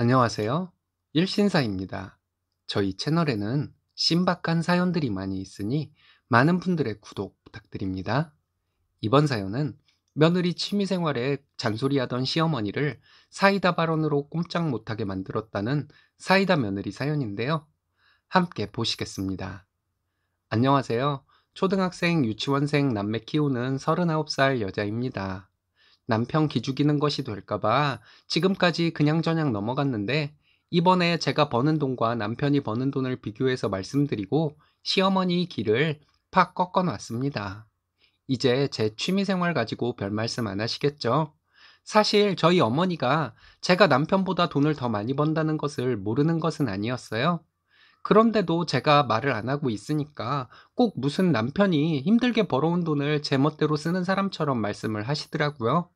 안녕하세요. 일신사입니다. 저희 채널에는 신박한 사연들이 많이 있으니 많은 분들의 구독 부탁드립니다. 이번 사연은 며느리 취미생활에 잔소리하던 시어머니를 사이다 발언으로 꼼짝 못하게 만들었다는 사이다 며느리 사연인데요. 함께 보시겠습니다. 안녕하세요. 초등학생, 유치원생 남매 키우는 39살 여자입니다. 남편 기죽이는 것이 될까봐 지금까지 그냥저냥 넘어갔는데 이번에 제가 버는 돈과 남편이 버는 돈을 비교해서 말씀드리고 시어머니 길을 팍 꺾어 놨습니다. 이제 제 취미생활 가지고 별 말씀 안 하시겠죠? 사실 저희 어머니가 제가 남편보다 돈을 더 많이 번다는 것을 모르는 것은 아니었어요. 그런데도 제가 말을 안 하고 있으니까 꼭 무슨 남편이 힘들게 벌어온 돈을 제 멋대로 쓰는 사람처럼 말씀을 하시더라고요.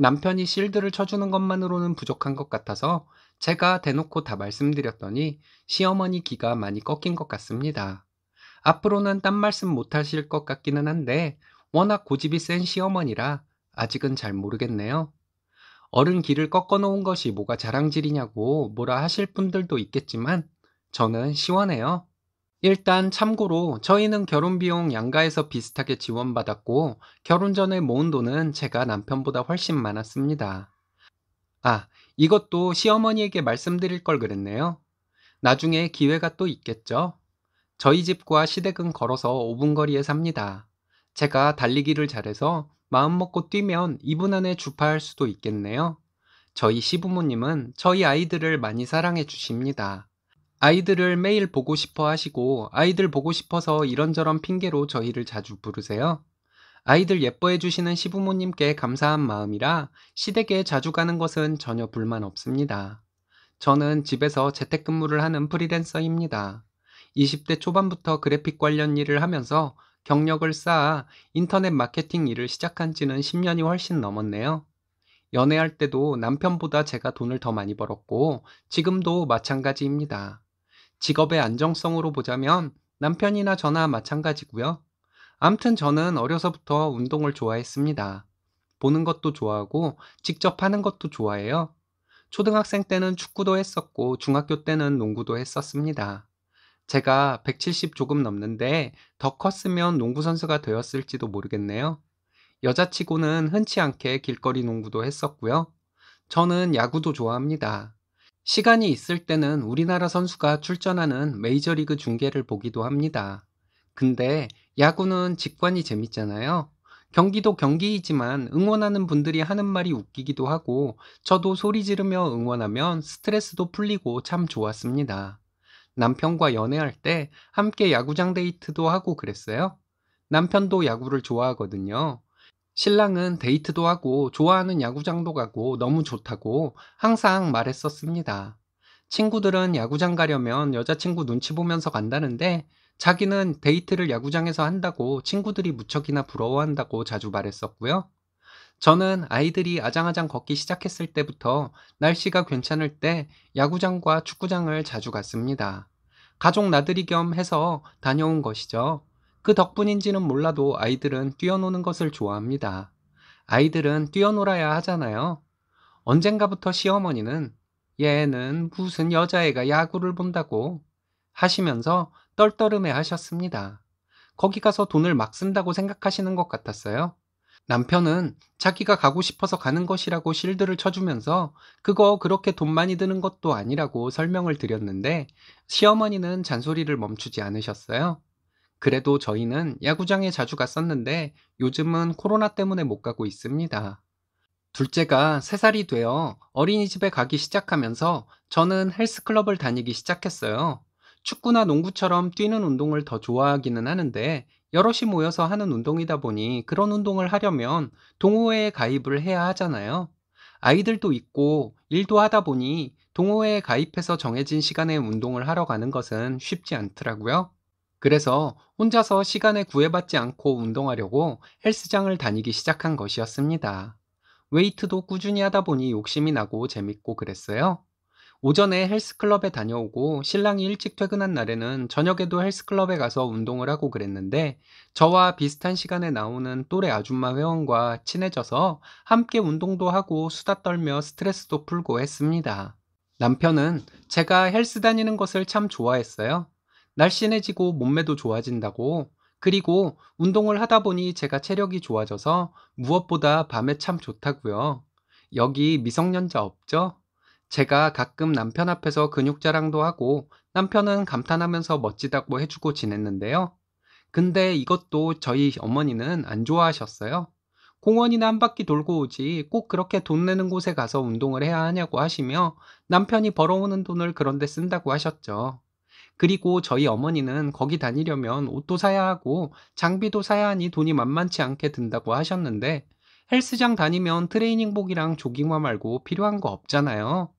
남편이 실드를 쳐주는 것만으로는 부족한 것 같아서 제가 대놓고 다 말씀드렸더니 시어머니 기가 많이 꺾인 것 같습니다. 앞으로는 딴 말씀 못 하실 것 같기는 한데 워낙 고집이 센 시어머니라 아직은 잘 모르겠네요. 어른 길을 꺾어 놓은 것이 뭐가 자랑질이냐고 뭐라 하실 분들도 있겠지만 저는 시원해요. 일단 참고로 저희는 결혼비용 양가에서 비슷하게 지원받았고 결혼 전에 모은 돈은 제가 남편보다 훨씬 많았습니다. 아, 이것도 시어머니에게 말씀드릴 걸 그랬네요. 나중에 기회가 또 있겠죠? 저희 집과 시댁은 걸어서 5분 거리에 삽니다. 제가 달리기를 잘해서 마음먹고 뛰면 2분 안에 주파할 수도 있겠네요. 저희 시부모님은 저희 아이들을 많이 사랑해 주십니다. 아이들을 매일 보고 싶어 하시고 아이들 보고 싶어서 이런저런 핑계로 저희를 자주 부르세요. 아이들 예뻐해 주시는 시부모님께 감사한 마음이라 시댁에 자주 가는 것은 전혀 불만 없습니다. 저는 집에서 재택근무를 하는 프리랜서입니다. 20대 초반부터 그래픽 관련 일을 하면서 경력을 쌓아 인터넷 마케팅 일을 시작한 지는 10년이 훨씬 넘었네요. 연애할 때도 남편보다 제가 돈을 더 많이 벌었고 지금도 마찬가지입니다. 직업의 안정성으로 보자면 남편이나 저나 마찬가지고요. 암튼 저는 어려서부터 운동을 좋아했습니다. 보는 것도 좋아하고 직접 하는 것도 좋아해요. 초등학생 때는 축구도 했었고 중학교 때는 농구도 했었습니다. 제가 170 조금 넘는데 더 컸으면 농구선수가 되었을지도 모르겠네요. 여자치고는 흔치 않게 길거리 농구도 했었고요. 저는 야구도 좋아합니다. 시간이 있을 때는 우리나라 선수가 출전하는 메이저리그 중계를 보기도 합니다. 근데 야구는 직관이 재밌잖아요. 경기도 경기이지만 응원하는 분들이 하는 말이 웃기기도 하고 저도 소리 지르며 응원하면 스트레스도 풀리고 참 좋았습니다. 남편과 연애할 때 함께 야구장 데이트도 하고 그랬어요. 남편도 야구를 좋아하거든요. 신랑은 데이트도 하고 좋아하는 야구장도 가고 너무 좋다고 항상 말했었습니다. 친구들은 야구장 가려면 여자친구 눈치 보면서 간다는데 자기는 데이트를 야구장에서 한다고 친구들이 무척이나 부러워한다고 자주 말했었고요. 저는 아이들이 아장아장 걷기 시작했을 때부터 날씨가 괜찮을 때 야구장과 축구장을 자주 갔습니다. 가족 나들이 겸 해서 다녀온 것이죠. 그 덕분인지는 몰라도 아이들은 뛰어노는 것을 좋아합니다. 아이들은 뛰어놀아야 하잖아요. 언젠가부터 시어머니는 얘는 무슨 여자애가 야구를 본다고 하시면서 떨떠름해 하셨습니다. 거기 가서 돈을 막 쓴다고 생각하시는 것 같았어요. 남편은 자기가 가고 싶어서 가는 것이라고 실드를 쳐주면서 그거 그렇게 돈 많이 드는 것도 아니라고 설명을 드렸는데 시어머니는 잔소리를 멈추지 않으셨어요. 그래도 저희는 야구장에 자주 갔었는데 요즘은 코로나 때문에 못 가고 있습니다. 둘째가 3살이 되어 어린이집에 가기 시작하면서 저는 헬스클럽을 다니기 시작했어요. 축구나 농구처럼 뛰는 운동을 더 좋아하기는 하는데 여럿이 모여서 하는 운동이다 보니 그런 운동을 하려면 동호회에 가입을 해야 하잖아요. 아이들도 있고 일도 하다 보니 동호회에 가입해서 정해진 시간에 운동을 하러 가는 것은 쉽지 않더라고요. 그래서 혼자서 시간에 구애받지 않고 운동하려고 헬스장을 다니기 시작한 것이었습니다. 웨이트도 꾸준히 하다 보니 욕심이 나고 재밌고 그랬어요. 오전에 헬스클럽에 다녀오고 신랑이 일찍 퇴근한 날에는 저녁에도 헬스클럽에 가서 운동을 하고 그랬는데 저와 비슷한 시간에 나오는 또래 아줌마 회원과 친해져서 함께 운동도 하고 수다 떨며 스트레스도 풀고 했습니다. 남편은 제가 헬스 다니는 것을 참 좋아했어요. 날씬해지고 몸매도 좋아진다고 그리고 운동을 하다 보니 제가 체력이 좋아져서 무엇보다 밤에 참 좋다고요. 여기 미성년자 없죠? 제가 가끔 남편 앞에서 근육 자랑도 하고 남편은 감탄하면서 멋지다고 해주고 지냈는데요. 근데 이것도 저희 어머니는 안 좋아하셨어요. 공원이나 한 바퀴 돌고 오지 꼭 그렇게 돈 내는 곳에 가서 운동을 해야 하냐고 하시며 남편이 벌어오는 돈을 그런데 쓴다고 하셨죠. 그리고 저희 어머니는 거기 다니려면 옷도 사야 하고 장비도 사야 하니 돈이 만만치 않게 든다고 하셨는데 헬스장 다니면 트레이닝복이랑 조깅화 말고 필요한 거 없잖아요.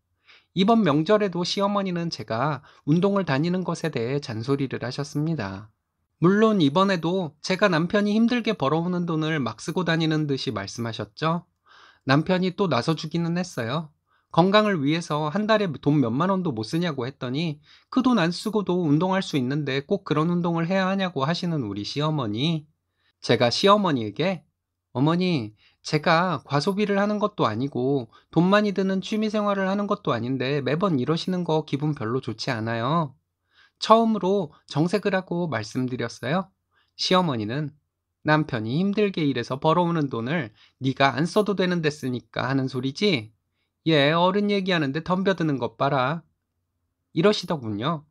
이번 명절에도 시어머니는 제가 운동을 다니는 것에 대해 잔소리를 하셨습니다. 물론 이번에도 제가 남편이 힘들게 벌어오는 돈을 막 쓰고 다니는 듯이 말씀하셨죠? 남편이 또 나서주기는 했어요. 건강을 위해서 한 달에 돈 몇만 원도 못 쓰냐고 했더니 그 돈 안 쓰고도 운동할 수 있는데 꼭 그런 운동을 해야 하냐고 하시는 우리 시어머니. 제가 시어머니에게 어머니, 제가 과소비를 하는 것도 아니고 돈 많이 드는 취미 생활을 하는 것도 아닌데 매번 이러시는 거 기분 별로 좋지 않아요. 처음으로 정색을 하고 말씀드렸어요. 시어머니는 남편이 힘들게 일해서 벌어오는 돈을 네가 안 써도 되는데 쓰니까 하는 소리지? 예, 어른 얘기하는데 덤벼드는 것 봐라. 이러시더군요.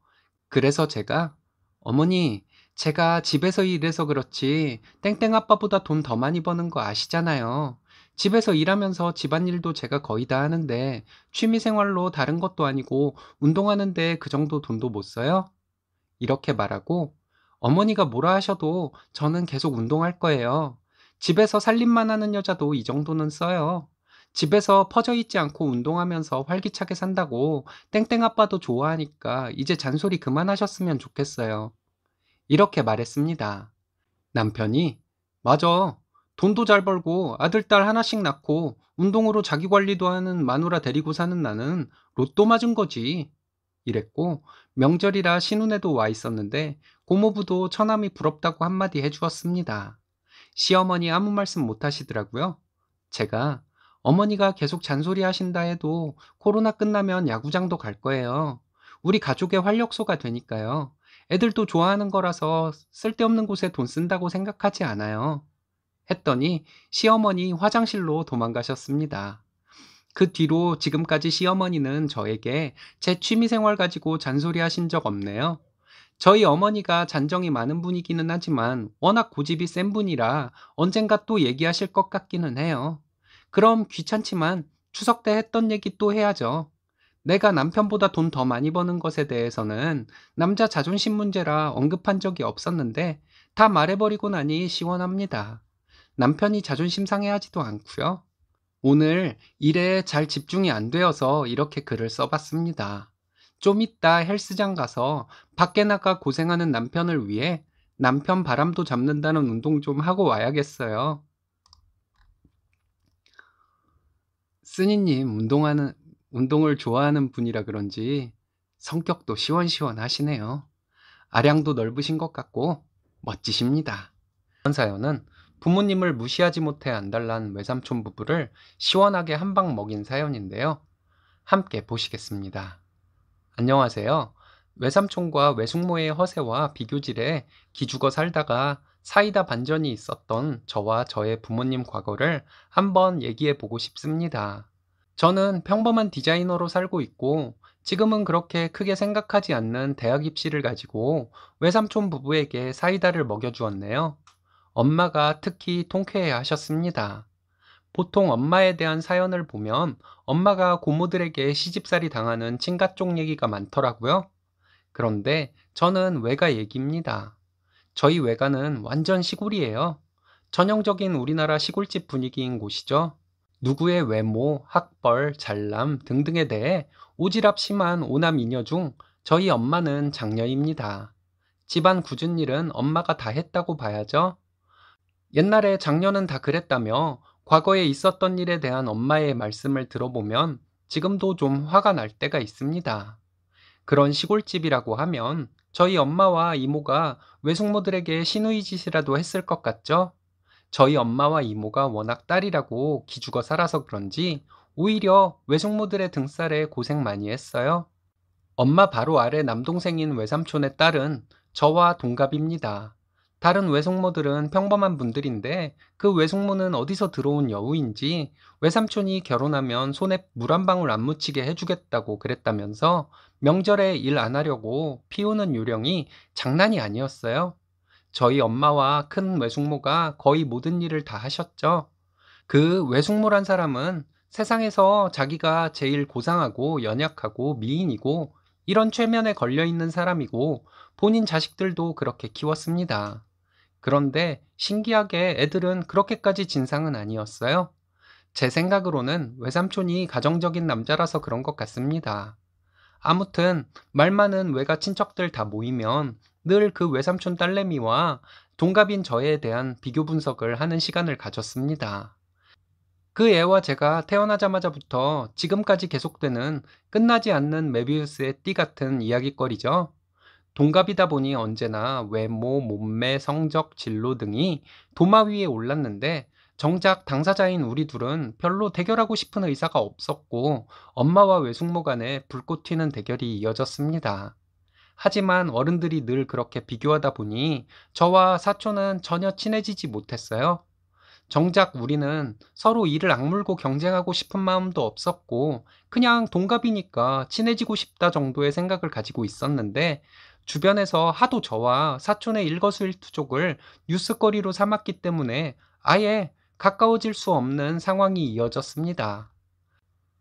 그래서 제가 어머니, 제가 집에서 일해서 그렇지 땡땡 아빠보다 돈 더 많이 버는 거 아시잖아요. 집에서 일하면서 집안일도 제가 거의 다 하는데 취미생활로 다른 것도 아니고 운동하는데 그 정도 돈도 못 써요? 이렇게 말하고 어머니가 뭐라 하셔도 저는 계속 운동할 거예요. 집에서 살림만 하는 여자도 이 정도는 써요. 집에서 퍼져 있지 않고 운동하면서 활기차게 산다고 땡땡 아빠도 좋아하니까 이제 잔소리 그만하셨으면 좋겠어요. 이렇게 말했습니다. 남편이 맞아. 돈도 잘 벌고 아들, 딸 하나씩 낳고 운동으로 자기 관리도 하는 마누라 데리고 사는 나는 로또 맞은 거지. 이랬고 명절이라 신혼에도와 있었는데 고모부도 처남이 부럽다고 한마디 해주었습니다. 시어머니 아무 말씀 못 하시더라고요. 제가 어머니가 계속 잔소리 하신다 해도 코로나 끝나면 야구장도 갈 거예요. 우리 가족의 활력소가 되니까요. 애들도 좋아하는 거라서 쓸데없는 곳에 돈 쓴다고 생각하지 않아요. 했더니 시어머니 화장실로 도망가셨습니다. 그 뒤로 지금까지 시어머니는 저에게 제 취미생활 가지고 잔소리 하신 적 없네요. 저희 어머니가 잔정이 많은 분이기는 하지만 워낙 고집이 센 분이라 언젠가 또 얘기하실 것 같기는 해요. 그럼 귀찮지만 추석 때 했던 얘기 또 해야죠. 내가 남편보다 돈 더 많이 버는 것에 대해서는 남자 자존심 문제라 언급한 적이 없었는데 다 말해버리고 나니 시원합니다. 남편이 자존심 상해하지도 않고요. 오늘 일에 잘 집중이 안 되어서 이렇게 글을 써봤습니다. 좀 이따 헬스장 가서 밖에 나가 고생하는 남편을 위해 남편 바람도 잡는다는 운동 좀 하고 와야겠어요. 스니님 운동하는 운동을 좋아하는 분이라 그런지 성격도 시원시원하시네요. 아량도 넓으신 것 같고 멋지십니다. 이런 사연은 부모님을 무시하지 못해 안달난 외삼촌 부부를 시원하게 한방 먹인 사연인데요. 함께 보시겠습니다. 안녕하세요. 외삼촌과 외숙모의 허세와 비교질에 기죽어 살다가 사이다 반전이 있었던 저와 저의 부모님 과거를 한번 얘기해 보고 싶습니다. 저는 평범한 디자이너로 살고 있고 지금은 그렇게 크게 생각하지 않는 대학 입시를 가지고 외삼촌 부부에게 사이다를 먹여주었네요. 엄마가 특히 통쾌해 하셨습니다. 보통 엄마에 대한 사연을 보면 엄마가 고모들에게 시집살이 당하는 친가 쪽 얘기가 많더라고요. 그런데 저는 외가 얘기입니다. 저희 외가는 완전 시골이에요. 전형적인 우리나라 시골집 분위기인 곳이죠. 누구의 외모, 학벌, 잘남 등등에 대해 오지랖 심한 오남이녀 중 저희 엄마는 장녀입니다. 집안 굳은 일은 엄마가 다 했다고 봐야죠. 옛날에 장녀는 다 그랬다며 과거에 있었던 일에 대한 엄마의 말씀을 들어보면 지금도 좀 화가 날 때가 있습니다. 그런 시골집이라고 하면 저희 엄마와 이모가 외숙모들에게 시누이 짓이라도 했을 것 같죠? 저희 엄마와 이모가 워낙 딸이라고 기죽어 살아서 그런지 오히려 외숙모들의 등살에 고생 많이 했어요. 엄마 바로 아래 남동생인 외삼촌의 딸은 저와 동갑입니다. 다른 외숙모들은 평범한 분들인데 그 외숙모는 어디서 들어온 여우인지 외삼촌이 결혼하면 손에 물 한 방울 안 묻히게 해주겠다고 그랬다면서 명절에 일 안 하려고 피우는 요령이 장난이 아니었어요. 저희 엄마와 큰 외숙모가 거의 모든 일을 다 하셨죠. 그 외숙모란 사람은 세상에서 자기가 제일 고상하고 연약하고 미인이고 이런 최면에 걸려 있는 사람이고 본인 자식들도 그렇게 키웠습니다. 그런데 신기하게 애들은 그렇게까지 진상은 아니었어요. 제 생각으로는 외삼촌이 가정적인 남자라서 그런 것 같습니다. 아무튼 말 많은 외가 친척들 다 모이면 늘 그 외삼촌 딸내미와 동갑인 저에 대한 비교 분석을 하는 시간을 가졌습니다. 그 애와 제가 태어나자마자부터 지금까지 계속되는 끝나지 않는 메비우스의 띠 같은 이야기거리죠. 동갑이다 보니 언제나 외모, 몸매, 성적, 진로 등이 도마 위에 올랐는데 정작 당사자인 우리 둘은 별로 대결하고 싶은 의사가 없었고 엄마와 외숙모 간에 불꽃 튀는 대결이 이어졌습니다. 하지만 어른들이 늘 그렇게 비교하다 보니 저와 사촌은 전혀 친해지지 못했어요. 정작 우리는 서로 이를 악물고 경쟁하고 싶은 마음도 없었고 그냥 동갑이니까 친해지고 싶다 정도의 생각을 가지고 있었는데 주변에서 하도 저와 사촌의 일거수일투족을 뉴스거리로 삼았기 때문에 아예 가까워질 수 없는 상황이 이어졌습니다.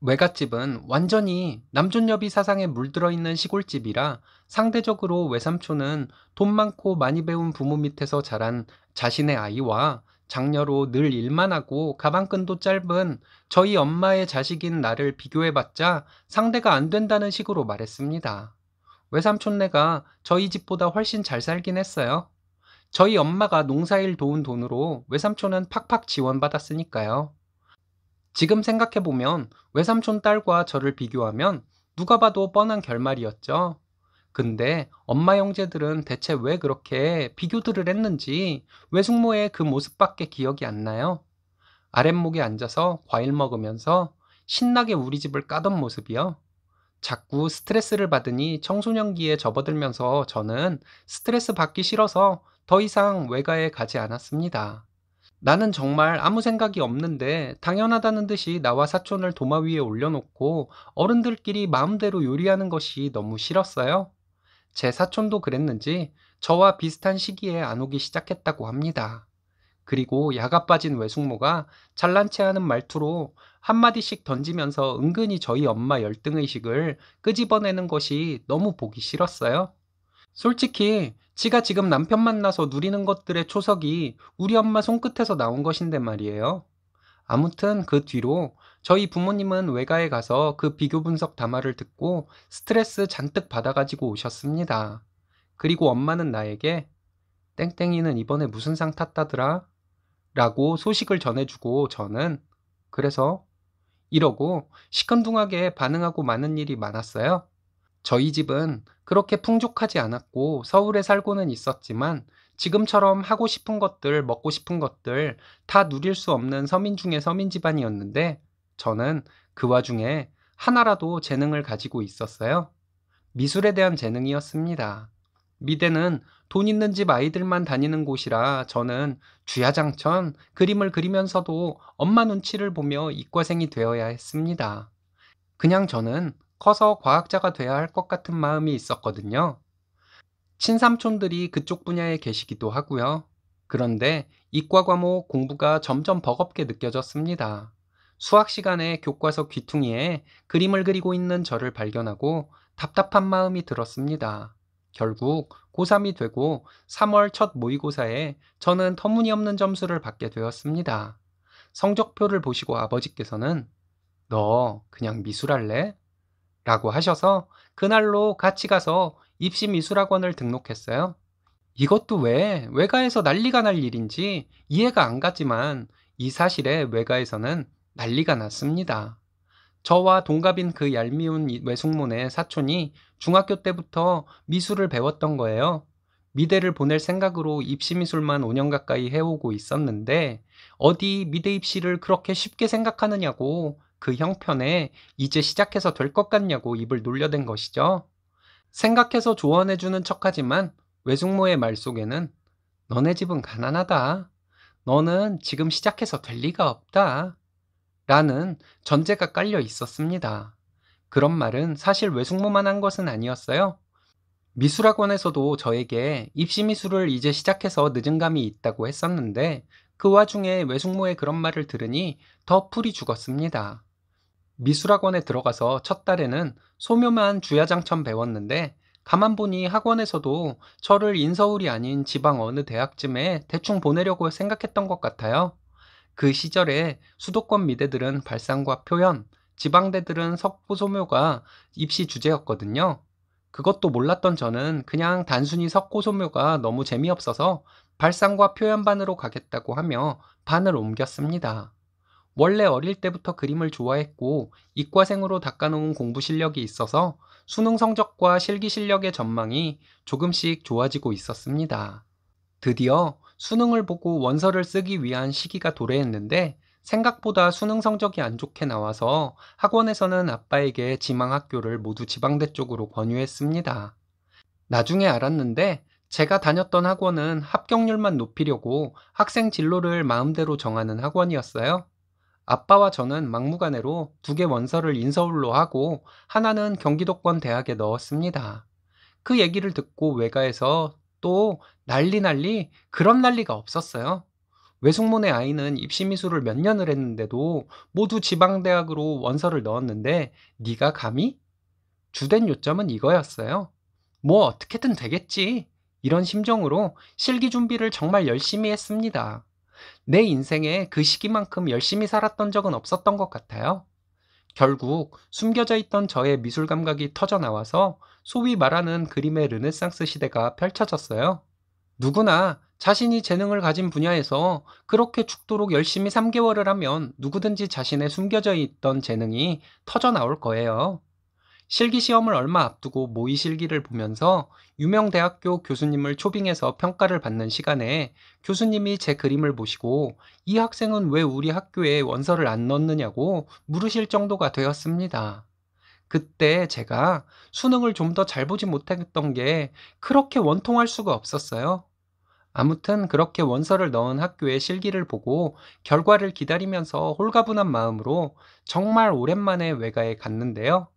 외갓집은 완전히 남존여비 사상에 물들어 있는 시골집이라 상대적으로 외삼촌은 돈 많고 많이 배운 부모 밑에서 자란 자신의 아이와 장녀로 늘 일만 하고 가방끈도 짧은 저희 엄마의 자식인 나를 비교해봤자 상대가 안 된다는 식으로 말했습니다. 외삼촌네가 저희 집보다 훨씬 잘 살긴 했어요. 저희 엄마가 농사일 도운 돈으로 외삼촌은 팍팍 지원받았으니까요. 지금 생각해보면 외삼촌 딸과 저를 비교하면 누가 봐도 뻔한 결말이었죠. 근데 엄마 형제들은 대체 왜 그렇게 비교들을 했는지 외숙모의 그 모습밖에 기억이 안 나요. 아랫목에 앉아서 과일 먹으면서 신나게 우리 집을 까던 모습이요. 자꾸 스트레스를 받으니 청소년기에 접어들면서 저는 스트레스 받기 싫어서 더 이상 외가에 가지 않았습니다. 나는 정말 아무 생각이 없는데 당연하다는 듯이 나와 사촌을 도마 위에 올려놓고 어른들끼리 마음대로 요리하는 것이 너무 싫었어요. 제 사촌도 그랬는지 저와 비슷한 시기에 안 오기 시작했다고 합니다. 그리고 야가 빠진 외숙모가 잘난 체 하는 말투로 한마디씩 던지면서 은근히 저희 엄마 열등의식을 끄집어내는 것이 너무 보기 싫었어요. 솔직히 지가 지금 남편 만나서 누리는 것들의 초석이 우리 엄마 손끝에서 나온 것인데 말이에요. 아무튼 그 뒤로 저희 부모님은 외가에 가서 그 비교 분석 담화를 듣고 스트레스 잔뜩 받아가지고 오셨습니다. 그리고 엄마는 나에게 땡땡이는 이번에 무슨 상 탔다더라? 라고 소식을 전해주고 저는 그래서 이러고 시큰둥하게 반응하고 많은 일이 많았어요. 저희 집은 그렇게 풍족하지 않았고 서울에 살고는 있었지만 지금처럼 하고 싶은 것들, 먹고 싶은 것들 다 누릴 수 없는 서민 중의 서민 집안이었는데 저는 그 와중에 하나라도 재능을 가지고 있었어요. 미술에 대한 재능이었습니다. 미대는 돈 있는 집 아이들만 다니는 곳이라 저는 주야장천 그림을 그리면서도 엄마 눈치를 보며 이과생이 되어야 했습니다. 그냥 저는 커서 과학자가 돼야 할 것 같은 마음이 있었거든요. 친삼촌들이 그쪽 분야에 계시기도 하고요. 그런데 이과 과목 공부가 점점 버겁게 느껴졌습니다. 수학 시간에 교과서 귀퉁이에 그림을 그리고 있는 저를 발견하고 답답한 마음이 들었습니다. 결국 고3이 되고 3월 첫 모의고사에 저는 터무니없는 점수를 받게 되었습니다. 성적표를 보시고 아버지께서는 너 그냥 미술할래? 라고 하셔서 그날로 같이 가서 입시 미술학원을 등록했어요. 이것도 왜 외가에서 난리가 날 일인지 이해가 안 가지만 이 사실에 외가에서는 난리가 났습니다. 저와 동갑인 그 얄미운 외숙모네 사촌이 중학교 때부터 미술을 배웠던 거예요. 미대를 보낼 생각으로 입시미술만 5년 가까이 해오고 있었는데 어디 미대 입시를 그렇게 쉽게 생각하느냐고 그 형편에 이제 시작해서 될 것 같냐고 입을 놀려댄 것이죠. 생각해서 조언해주는 척하지만 외숙모의 말 속에는 너네 집은 가난하다. 너는 지금 시작해서 될 리가 없다. 라는 전제가 깔려 있었습니다. 그런 말은 사실 외숙모만 한 것은 아니었어요. 미술학원에서도 저에게 입시 미술을 이제 시작해서 늦은 감이 있다고 했었는데 그 와중에 외숙모의 그런 말을 들으니 더 풀이 죽었습니다. 미술학원에 들어가서 첫 달에는 소묘만 주야장천 배웠는데 가만 보니 학원에서도 저를 인서울이 아닌 지방 어느 대학쯤에 대충 보내려고 생각했던 것 같아요. 그 시절에 수도권 미대들은 발상과 표현, 지방대들은 석고소묘가 입시 주제였거든요. 그것도 몰랐던 저는 그냥 단순히 석고소묘가 너무 재미없어서 발상과 표현반으로 가겠다고 하며 반을 옮겼습니다. 원래 어릴 때부터 그림을 좋아했고 이과생으로 닦아놓은 공부 실력이 있어서 수능 성적과 실기 실력의 전망이 조금씩 좋아지고 있었습니다. 드디어 수능을 보고 원서를 쓰기 위한 시기가 도래했는데 생각보다 수능 성적이 안 좋게 나와서 학원에서는 아빠에게 지망 학교를 모두 지방대 쪽으로 권유했습니다. 나중에 알았는데 제가 다녔던 학원은 합격률만 높이려고 학생 진로를 마음대로 정하는 학원이었어요. 아빠와 저는 막무가내로 두 개 원서를 인서울로 하고 하나는 경기도권 대학에 넣었습니다. 그 얘기를 듣고 외가에서 또 난리 난리 그런 난리가 없었어요. 외숙모네 아이는 입시 미술을 몇 년을 했는데도 모두 지방 대학으로 원서를 넣었는데 네가 감히? 주된 요점은 이거였어요. 뭐 어떻게든 되겠지. 이런 심정으로 실기 준비를 정말 열심히 했습니다. 내 인생에 그 시기만큼 열심히 살았던 적은 없었던 것 같아요. 결국 숨겨져 있던 저의 미술 감각이 터져 나와서 소위 말하는 그림의 르네상스 시대가 펼쳐졌어요. 누구나 자신이 재능을 가진 분야에서 그렇게 죽도록 열심히 3개월을 하면 누구든지 자신의 숨겨져 있던 재능이 터져 나올 거예요. 실기 시험을 얼마 앞두고 모의 실기를 보면서 유명 대학교 교수님을 초빙해서 평가를 받는 시간에 교수님이 제 그림을 보시고 이 학생은 왜 우리 학교에 원서를 안 넣느냐고 물으실 정도가 되었습니다. 그때 제가 수능을 좀 더 잘 보지 못했던 게 그렇게 원통할 수가 없었어요. 아무튼 그렇게 원서를 넣은 학교의 실기를 보고 결과를 기다리면서 홀가분한 마음으로 정말 오랜만에 외가에 갔는데요.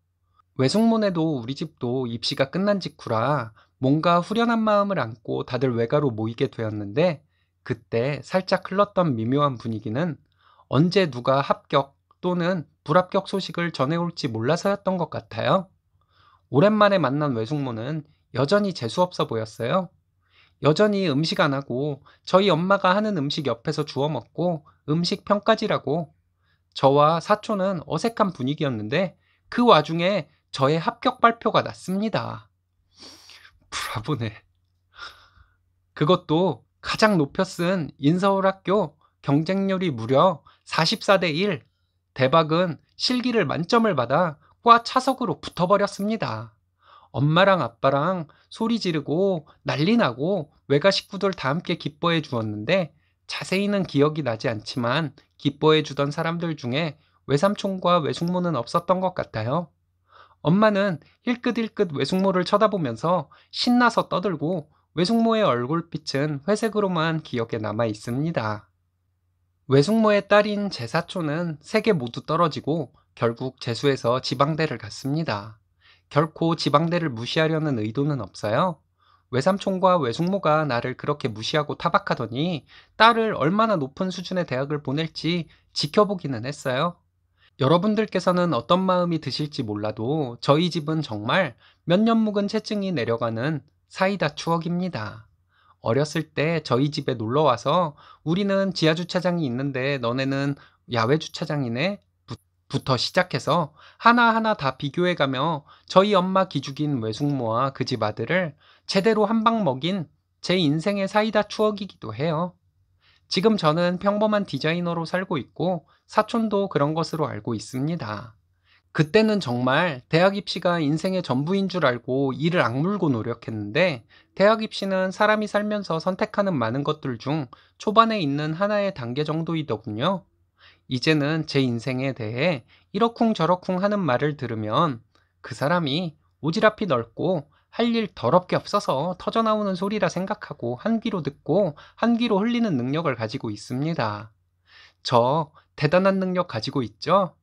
외숙모네도 우리 집도 입시가 끝난 직후라 뭔가 후련한 마음을 안고 다들 외가로 모이게 되었는데 그때 살짝 흘렀던 미묘한 분위기는 언제 누가 합격 또는 불합격 소식을 전해올지 몰라서였던 것 같아요. 오랜만에 만난 외숙모는 여전히 재수없어 보였어요. 여전히 음식 안 하고 저희 엄마가 하는 음식 옆에서 주워 먹고 음식 평가지라고 저와 사촌은 어색한 분위기였는데 그 와중에 저의 합격 발표가 났습니다. 브라보네. 그것도 가장 높여 쓴 인서울학교 경쟁률이 무려 44대 1 대박은 실기를 만점을 받아 과 차석으로 붙어버렸습니다. 엄마랑 아빠랑 소리 지르고 난리 나고 외가 식구들 다 함께 기뻐해 주었는데 자세히는 기억이 나지 않지만 기뻐해 주던 사람들 중에 외삼촌과 외숙모는 없었던 것 같아요. 엄마는 힐끗힐끗 외숙모를 쳐다보면서 신나서 떠들고 외숙모의 얼굴빛은 회색으로만 기억에 남아 있습니다. 외숙모의 딸인 제 사촌은 세계 모두 떨어지고 결국 재수해서 지방대를 갔습니다. 결코 지방대를 무시하려는 의도는 없어요. 외삼촌과 외숙모가 나를 그렇게 무시하고 타박하더니 딸을 얼마나 높은 수준의 대학을 보낼지 지켜보기는 했어요. 여러분들께서는 어떤 마음이 드실지 몰라도 저희 집은 정말 몇 년 묵은 채증이 내려가는 사이다 추억입니다. 어렸을 때 저희 집에 놀러 와서 우리는 지하 주차장이 있는데 너네는 야외 주차장이네 부터 시작해서 하나하나 다 비교해가며 저희 엄마 기죽인 외숙모와 그 집 아들을 제대로 한 방 먹인 제 인생의 사이다 추억이기도 해요. 지금 저는 평범한 디자이너로 살고 있고 사촌도 그런 것으로 알고 있습니다. 그때는 정말 대학 입시가 인생의 전부인 줄 알고 이를 악물고 노력했는데 대학 입시는 사람이 살면서 선택하는 많은 것들 중 초반에 있는 하나의 단계 정도이더군요. 이제는 제 인생에 대해 이러쿵 저러쿵 하는 말을 들으면 그 사람이 오지랖이 넓고 할 일 더럽게 없어서 터져나오는 소리라 생각하고 한 귀로 듣고 한 귀로 흘리는 능력을 가지고 있습니다. 저 대단한 능력 가지고 있죠?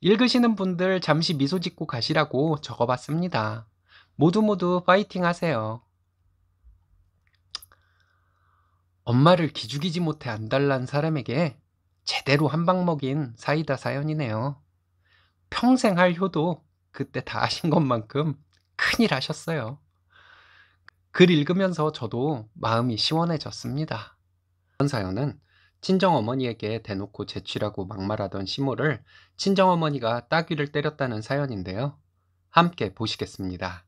읽으시는 분들 잠시 미소 짓고 가시라고 적어봤습니다. 모두 모두 파이팅 하세요. 엄마를 기죽이지 못해 안달난 사람에게 제대로 한방 먹인 사이다 사연이네요. 평생 할 효도 그때 다 하신 것만큼 큰일 하셨어요. 글 읽으면서 저도 마음이 시원해졌습니다. 이번 사연은 친정어머니에게 대놓고 제취라고 막말하던 시모를 친정어머니가 따귀를 때렸다는 사연인데요. 함께 보시겠습니다.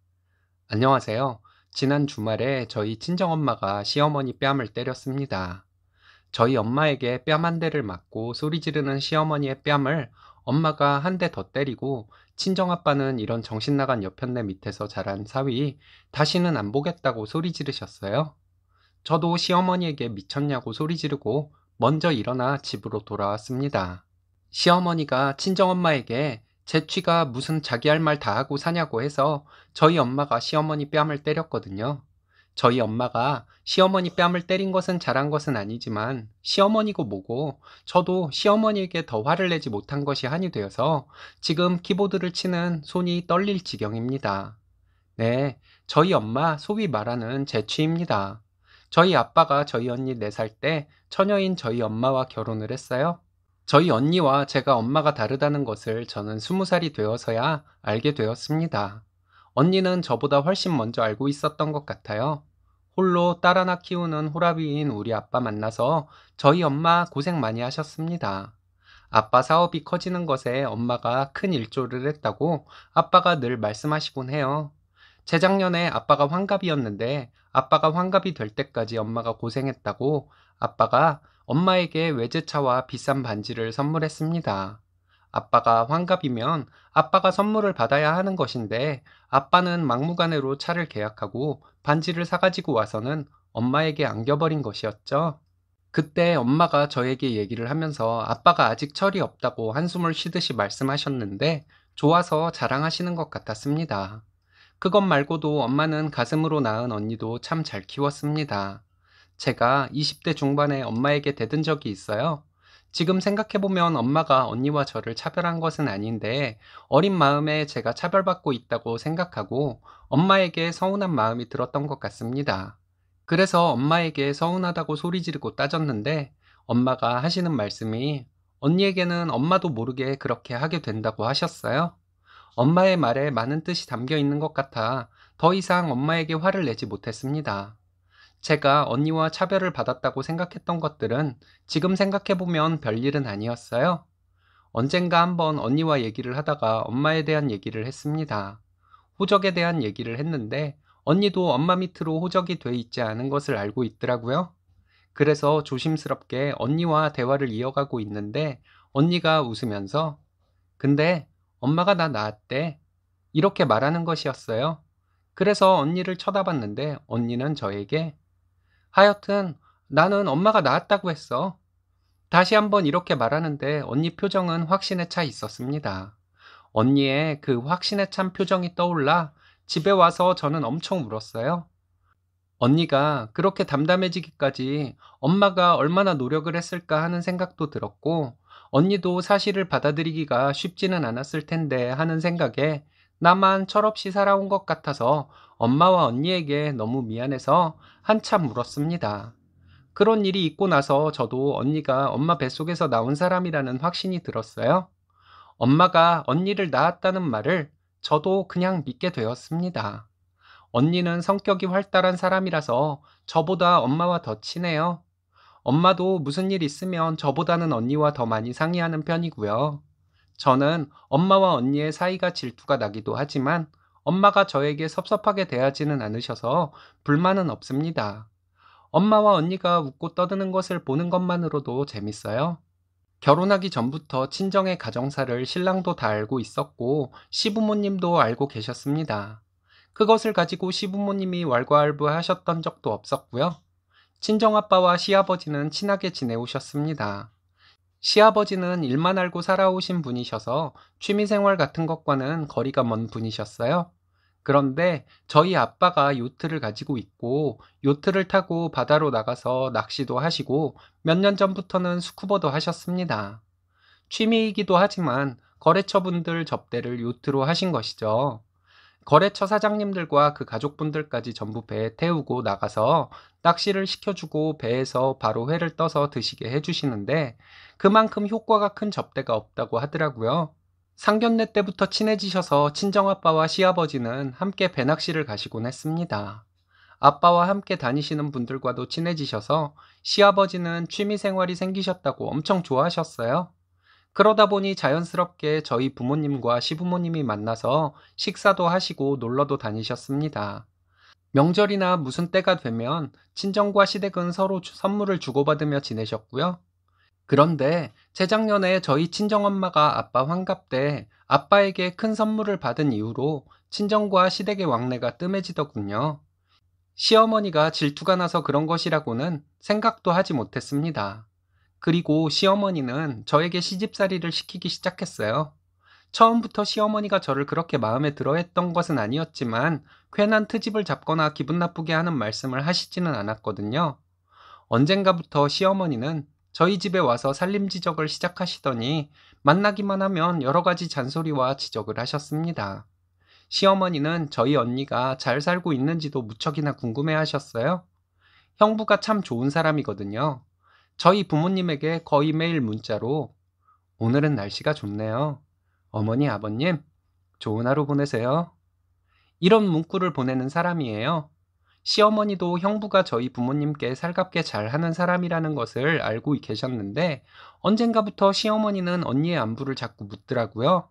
안녕하세요. 지난 주말에 저희 친정엄마가 시어머니 뺨을 때렸습니다. 저희 엄마에게 뺨 한 대를 맞고 소리 지르는 시어머니의 뺨을 엄마가 한 대 더 때리고 친정아빠는 이런 정신나간 여편네 밑에서 자란 사위 다시는 안 보겠다고 소리 지르셨어요. 저도 시어머니에게 미쳤냐고 소리 지르고 먼저 일어나 집으로 돌아왔습니다. 시어머니가 친정엄마에게 재취가 무슨 자기 할 말 다 하고 사냐고 해서 저희 엄마가 시어머니 뺨을 때렸거든요. 저희 엄마가 시어머니 뺨을 때린 것은 잘한 것은 아니지만 시어머니고 뭐고 저도 시어머니에게 더 화를 내지 못한 것이 한이 되어서 지금 키보드를 치는 손이 떨릴 지경입니다. 네, 저희 엄마 소위 말하는 재취입니다. 저희 아빠가 저희 언니 4살 때 처녀인 저희 엄마와 결혼을 했어요. 저희 언니와 제가 엄마가 다르다는 것을 저는 스무 살이 되어서야 알게 되었습니다. 언니는 저보다 훨씬 먼저 알고 있었던 것 같아요. 홀로 딸 하나 키우는 호라비인 우리 아빠 만나서 저희 엄마 고생 많이 하셨습니다. 아빠 사업이 커지는 것에 엄마가 큰 일조를 했다고 아빠가 늘 말씀하시곤 해요. 재작년에 아빠가 환갑이었는데 아빠가 환갑이 될 때까지 엄마가 고생했다고 아빠가 엄마에게 외제차와 비싼 반지를 선물했습니다. 아빠가 환갑이면 아빠가 선물을 받아야 하는 것인데 아빠는 막무가내로 차를 계약하고 반지를 사가지고 와서는 엄마에게 안겨버린 것이었죠. 그때 엄마가 저에게 얘기를 하면서 아빠가 아직 철이 없다고 한숨을 쉬듯이 말씀하셨는데 좋아서 자랑하시는 것 같았습니다. 그것 말고도 엄마는 가슴으로 낳은 언니도 참 잘 키웠습니다. 제가 20대 중반에 엄마에게 대든 적이 있어요. 지금 생각해보면 엄마가 언니와 저를 차별한 것은 아닌데 어린 마음에 제가 차별받고 있다고 생각하고 엄마에게 서운한 마음이 들었던 것 같습니다. 그래서 엄마에게 서운하다고 소리 지르고 따졌는데 엄마가 하시는 말씀이 언니에게는 엄마도 모르게 그렇게 하게 된다고 하셨어요. 엄마의 말에 많은 뜻이 담겨 있는 것 같아 더 이상 엄마에게 화를 내지 못했습니다. 제가 언니와 차별을 받았다고 생각했던 것들은 지금 생각해보면 별일은 아니었어요. 언젠가 한번 언니와 얘기를 하다가 엄마에 대한 얘기를 했습니다. 호적에 대한 얘기를 했는데 언니도 엄마 밑으로 호적이 돼 있지 않은 것을 알고 있더라고요. 그래서 조심스럽게 언니와 대화를 이어가고 있는데 언니가 웃으면서 근데 엄마가 나 낳았대. 이렇게 말하는 것이었어요. 그래서 언니를 쳐다봤는데 언니는 저에게 하여튼 나는 엄마가 낳았다고 했어. 다시 한번 이렇게 말하는데 언니 표정은 확신에 차 있었습니다. 언니의 그 확신에 찬 표정이 떠올라 집에 와서 저는 엄청 울었어요. 언니가 그렇게 담담해지기까지 엄마가 얼마나 노력을 했을까 하는 생각도 들었고, 언니도 사실을 받아들이기가 쉽지는 않았을 텐데 하는 생각에 나만 철없이 살아온 것 같아서 엄마와 언니에게 너무 미안해서 한참 울었습니다. 그런 일이 있고 나서 저도 언니가 엄마 뱃속에서 나온 사람이라는 확신이 들었어요. 엄마가 언니를 낳았다는 말을 저도 그냥 믿게 되었습니다. 언니는 성격이 활달한 사람이라서 저보다 엄마와 더 친해요. 엄마도 무슨 일 있으면 저보다는 언니와 더 많이 상의하는 편이고요. 저는 엄마와 언니의 사이가 질투가 나기도 하지만 엄마가 저에게 섭섭하게 대하지는 않으셔서 불만은 없습니다. 엄마와 언니가 웃고 떠드는 것을 보는 것만으로도 재밌어요. 결혼하기 전부터 친정의 가정사를 신랑도 다 알고 있었고 시부모님도 알고 계셨습니다. 그것을 가지고 시부모님이 왈가왈부 하셨던 적도 없었고요. 친정아빠와 시아버지는 친하게 지내오셨습니다. 시아버지는 일만 알고 살아오신 분이셔서 취미생활 같은 것과는 거리가 먼 분이셨어요. 그런데 저희 아빠가 요트를 가지고 있고 요트를 타고 바다로 나가서 낚시도 하시고 몇 년 전부터는 스쿠버도 하셨습니다. 취미이기도 하지만 거래처분들 접대를 요트로 하신 것이죠. 거래처 사장님들과 그 가족분들까지 전부 배에 태우고 나가서 낚시를 시켜주고 배에서 바로 회를 떠서 드시게 해주시는데 그만큼 효과가 큰 접대가 없다고 하더라고요. 상견례 때부터 친해지셔서 친정아빠와 시아버지는 함께 배낚시를 가시곤 했습니다. 아빠와 함께 다니시는 분들과도 친해지셔서 시아버지는 취미생활이 생기셨다고 엄청 좋아하셨어요. 그러다 보니 자연스럽게 저희 부모님과 시부모님이 만나서 식사도 하시고 놀러도 다니셨습니다. 명절이나 무슨 때가 되면 친정과 시댁은 서로 선물을 주고받으며 지내셨고요. 그런데 재작년에 저희 친정엄마가 아빠 환갑 때 아빠에게 큰 선물을 받은 이후로 친정과 시댁의 왕래가 뜸해지더군요. 시어머니가 질투가 나서 그런 것이라고는 생각도 하지 못했습니다. 그리고 시어머니는 저에게 시집살이를 시키기 시작했어요. 처음부터 시어머니가 저를 그렇게 마음에 들어 했던 것은 아니었지만 괜한 트집을 잡거나 기분 나쁘게 하는 말씀을 하시지는 않았거든요. 언젠가부터 시어머니는 저희 집에 와서 살림 지적을 시작하시더니 만나기만 하면 여러 가지 잔소리와 지적을 하셨습니다. 시어머니는 저희 언니가 잘 살고 있는지도 무척이나 궁금해 하셨어요. 형부가 참 좋은 사람이거든요. 저희 부모님에게 거의 매일 문자로 오늘은 날씨가 좋네요. 어머니, 아버님, 좋은 하루 보내세요. 이런 문구를 보내는 사람이에요. 시어머니도 형부가 저희 부모님께 살갑게 잘하는 사람이라는 것을 알고 계셨는데 언젠가부터 시어머니는 언니의 안부를 자꾸 묻더라고요.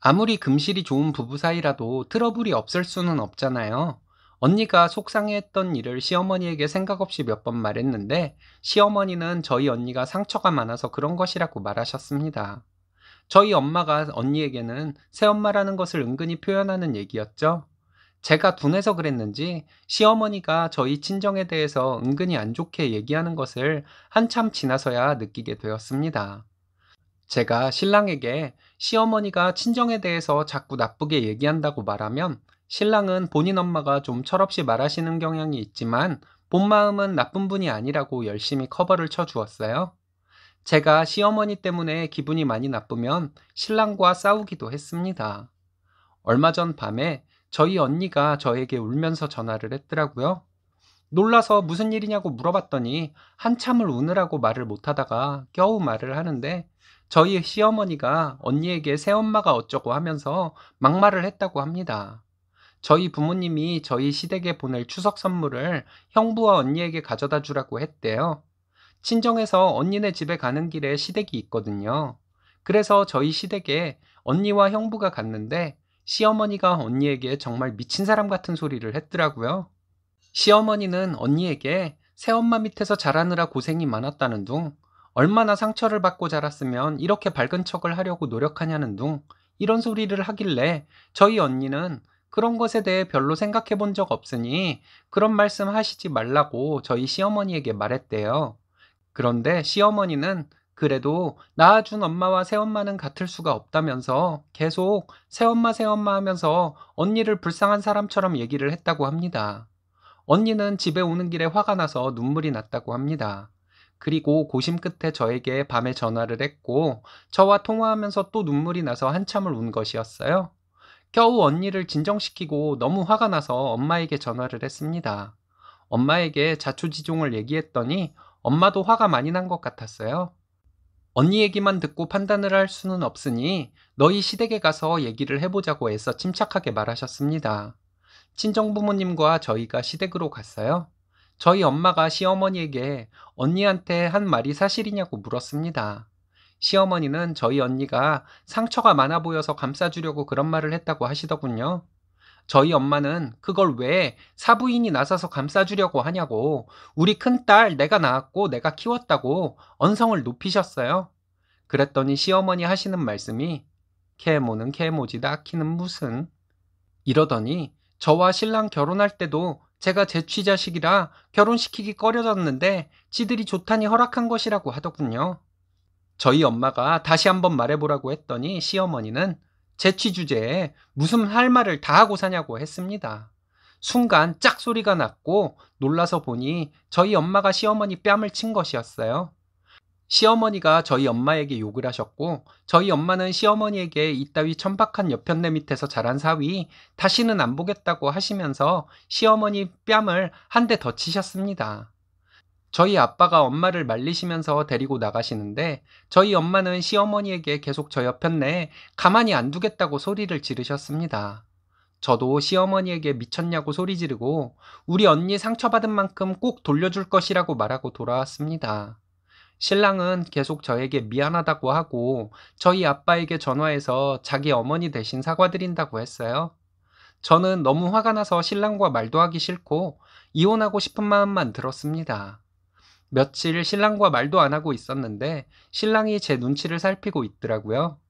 아무리 금실이 좋은 부부 사이라도 트러블이 없을 수는 없잖아요. 언니가 속상해했던 일을 시어머니에게 생각 없이 몇 번 말했는데 시어머니는 저희 언니가 상처가 많아서 그런 것이라고 말하셨습니다. 저희 엄마가 언니에게는 새엄마라는 것을 은근히 표현하는 얘기였죠. 제가 둔해서 그랬는지 시어머니가 저희 친정에 대해서 은근히 안 좋게 얘기하는 것을 한참 지나서야 느끼게 되었습니다. 제가 신랑에게 시어머니가 친정에 대해서 자꾸 나쁘게 얘기한다고 말하면 신랑은 본인 엄마가 좀 철없이 말하시는 경향이 있지만 본마음은 나쁜 분이 아니라고 열심히 커버를 쳐주었어요. 제가 시어머니 때문에 기분이 많이 나쁘면 신랑과 싸우기도 했습니다. 얼마 전 밤에 저희 언니가 저에게 울면서 전화를 했더라고요. 놀라서 무슨 일이냐고 물어봤더니 한참을 우느라고 말을 못하다가 겨우 말을 하는데 저희 시어머니가 언니에게 새엄마가 어쩌고 하면서 막말을 했다고 합니다. 저희 부모님이 저희 시댁에 보낼 추석 선물을 형부와 언니에게 가져다 주라고 했대요. 친정에서 언니네 집에 가는 길에 시댁이 있거든요. 그래서 저희 시댁에 언니와 형부가 갔는데 시어머니가 언니에게 정말 미친 사람 같은 소리를 했더라고요. 시어머니는 언니에게 새엄마 밑에서 자라느라 고생이 많았다는 둥, 얼마나 상처를 받고 자랐으면 이렇게 밝은 척을 하려고 노력하냐는 둥, 이런 소리를 하길래 저희 언니는 그런 것에 대해 별로 생각해 본 적 없으니 그런 말씀 하시지 말라고 저희 시어머니에게 말했대요. 그런데 시어머니는 그래도 낳아준 엄마와 새엄마는 같을 수가 없다면서 계속 새엄마 새엄마 하면서 언니를 불쌍한 사람처럼 얘기를 했다고 합니다. 언니는 집에 오는 길에 화가 나서 눈물이 났다고 합니다. 그리고 고심 끝에 저에게 밤에 전화를 했고 저와 통화하면서 또 눈물이 나서 한참을 운 것이었어요. 겨우 언니를 진정시키고 너무 화가 나서 엄마에게 전화를 했습니다. 엄마에게 자초지종을 얘기했더니 엄마도 화가 많이 난 것 같았어요. 언니 얘기만 듣고 판단을 할 수는 없으니 너희 시댁에 가서 얘기를 해보자고 해서 침착하게 말하셨습니다. 친정 부모님과 저희가 시댁으로 갔어요. 저희 엄마가 시어머니에게 언니한테 한 말이 사실이냐고 물었습니다. 시어머니는 저희 언니가 상처가 많아 보여서 감싸주려고 그런 말을 했다고 하시더군요. 저희 엄마는 그걸 왜 사부인이 나서서 감싸주려고 하냐고 우리 큰딸 내가 낳았고 내가 키웠다고 언성을 높이셨어요. 그랬더니 시어머니 하시는 말씀이 캐모는캐모지낳기는 무슨 이러더니 저와 신랑 결혼할 때도 제가 제 취자식이라 결혼시키기 꺼려졌는데 지들이 좋다니 허락한 것이라고 하더군요. 저희 엄마가 다시 한번 말해보라고 했더니 시어머니는 재치 주제에 무슨 할 말을 다 하고 사냐고 했습니다. 순간 짝 소리가 났고 놀라서 보니 저희 엄마가 시어머니 뺨을 친 것이었어요. 시어머니가 저희 엄마에게 욕을 하셨고 저희 엄마는 시어머니에게 이따위 천박한 옆편네 밑에서 자란 사위 다시는 안 보겠다고 하시면서 시어머니 뺨을 한 대 더 치셨습니다. 저희 아빠가 엄마를 말리시면서 데리고 나가시는데 저희 엄마는 시어머니에게 계속 저 옆편네 가만히 안 두겠다고 소리를 지르셨습니다. 저도 시어머니에게 미쳤냐고 소리 지르고 우리 언니 상처받은 만큼 꼭 돌려줄 것이라고 말하고 돌아왔습니다. 신랑은 계속 저에게 미안하다고 하고 저희 아빠에게 전화해서 자기 어머니 대신 사과드린다고 했어요. 저는 너무 화가 나서 신랑과 말도 하기 싫고 이혼하고 싶은 마음만 들었습니다. 며칠 신랑과 말도 안 하고 있었는데 신랑이 제 눈치를 살피고 있더라고요.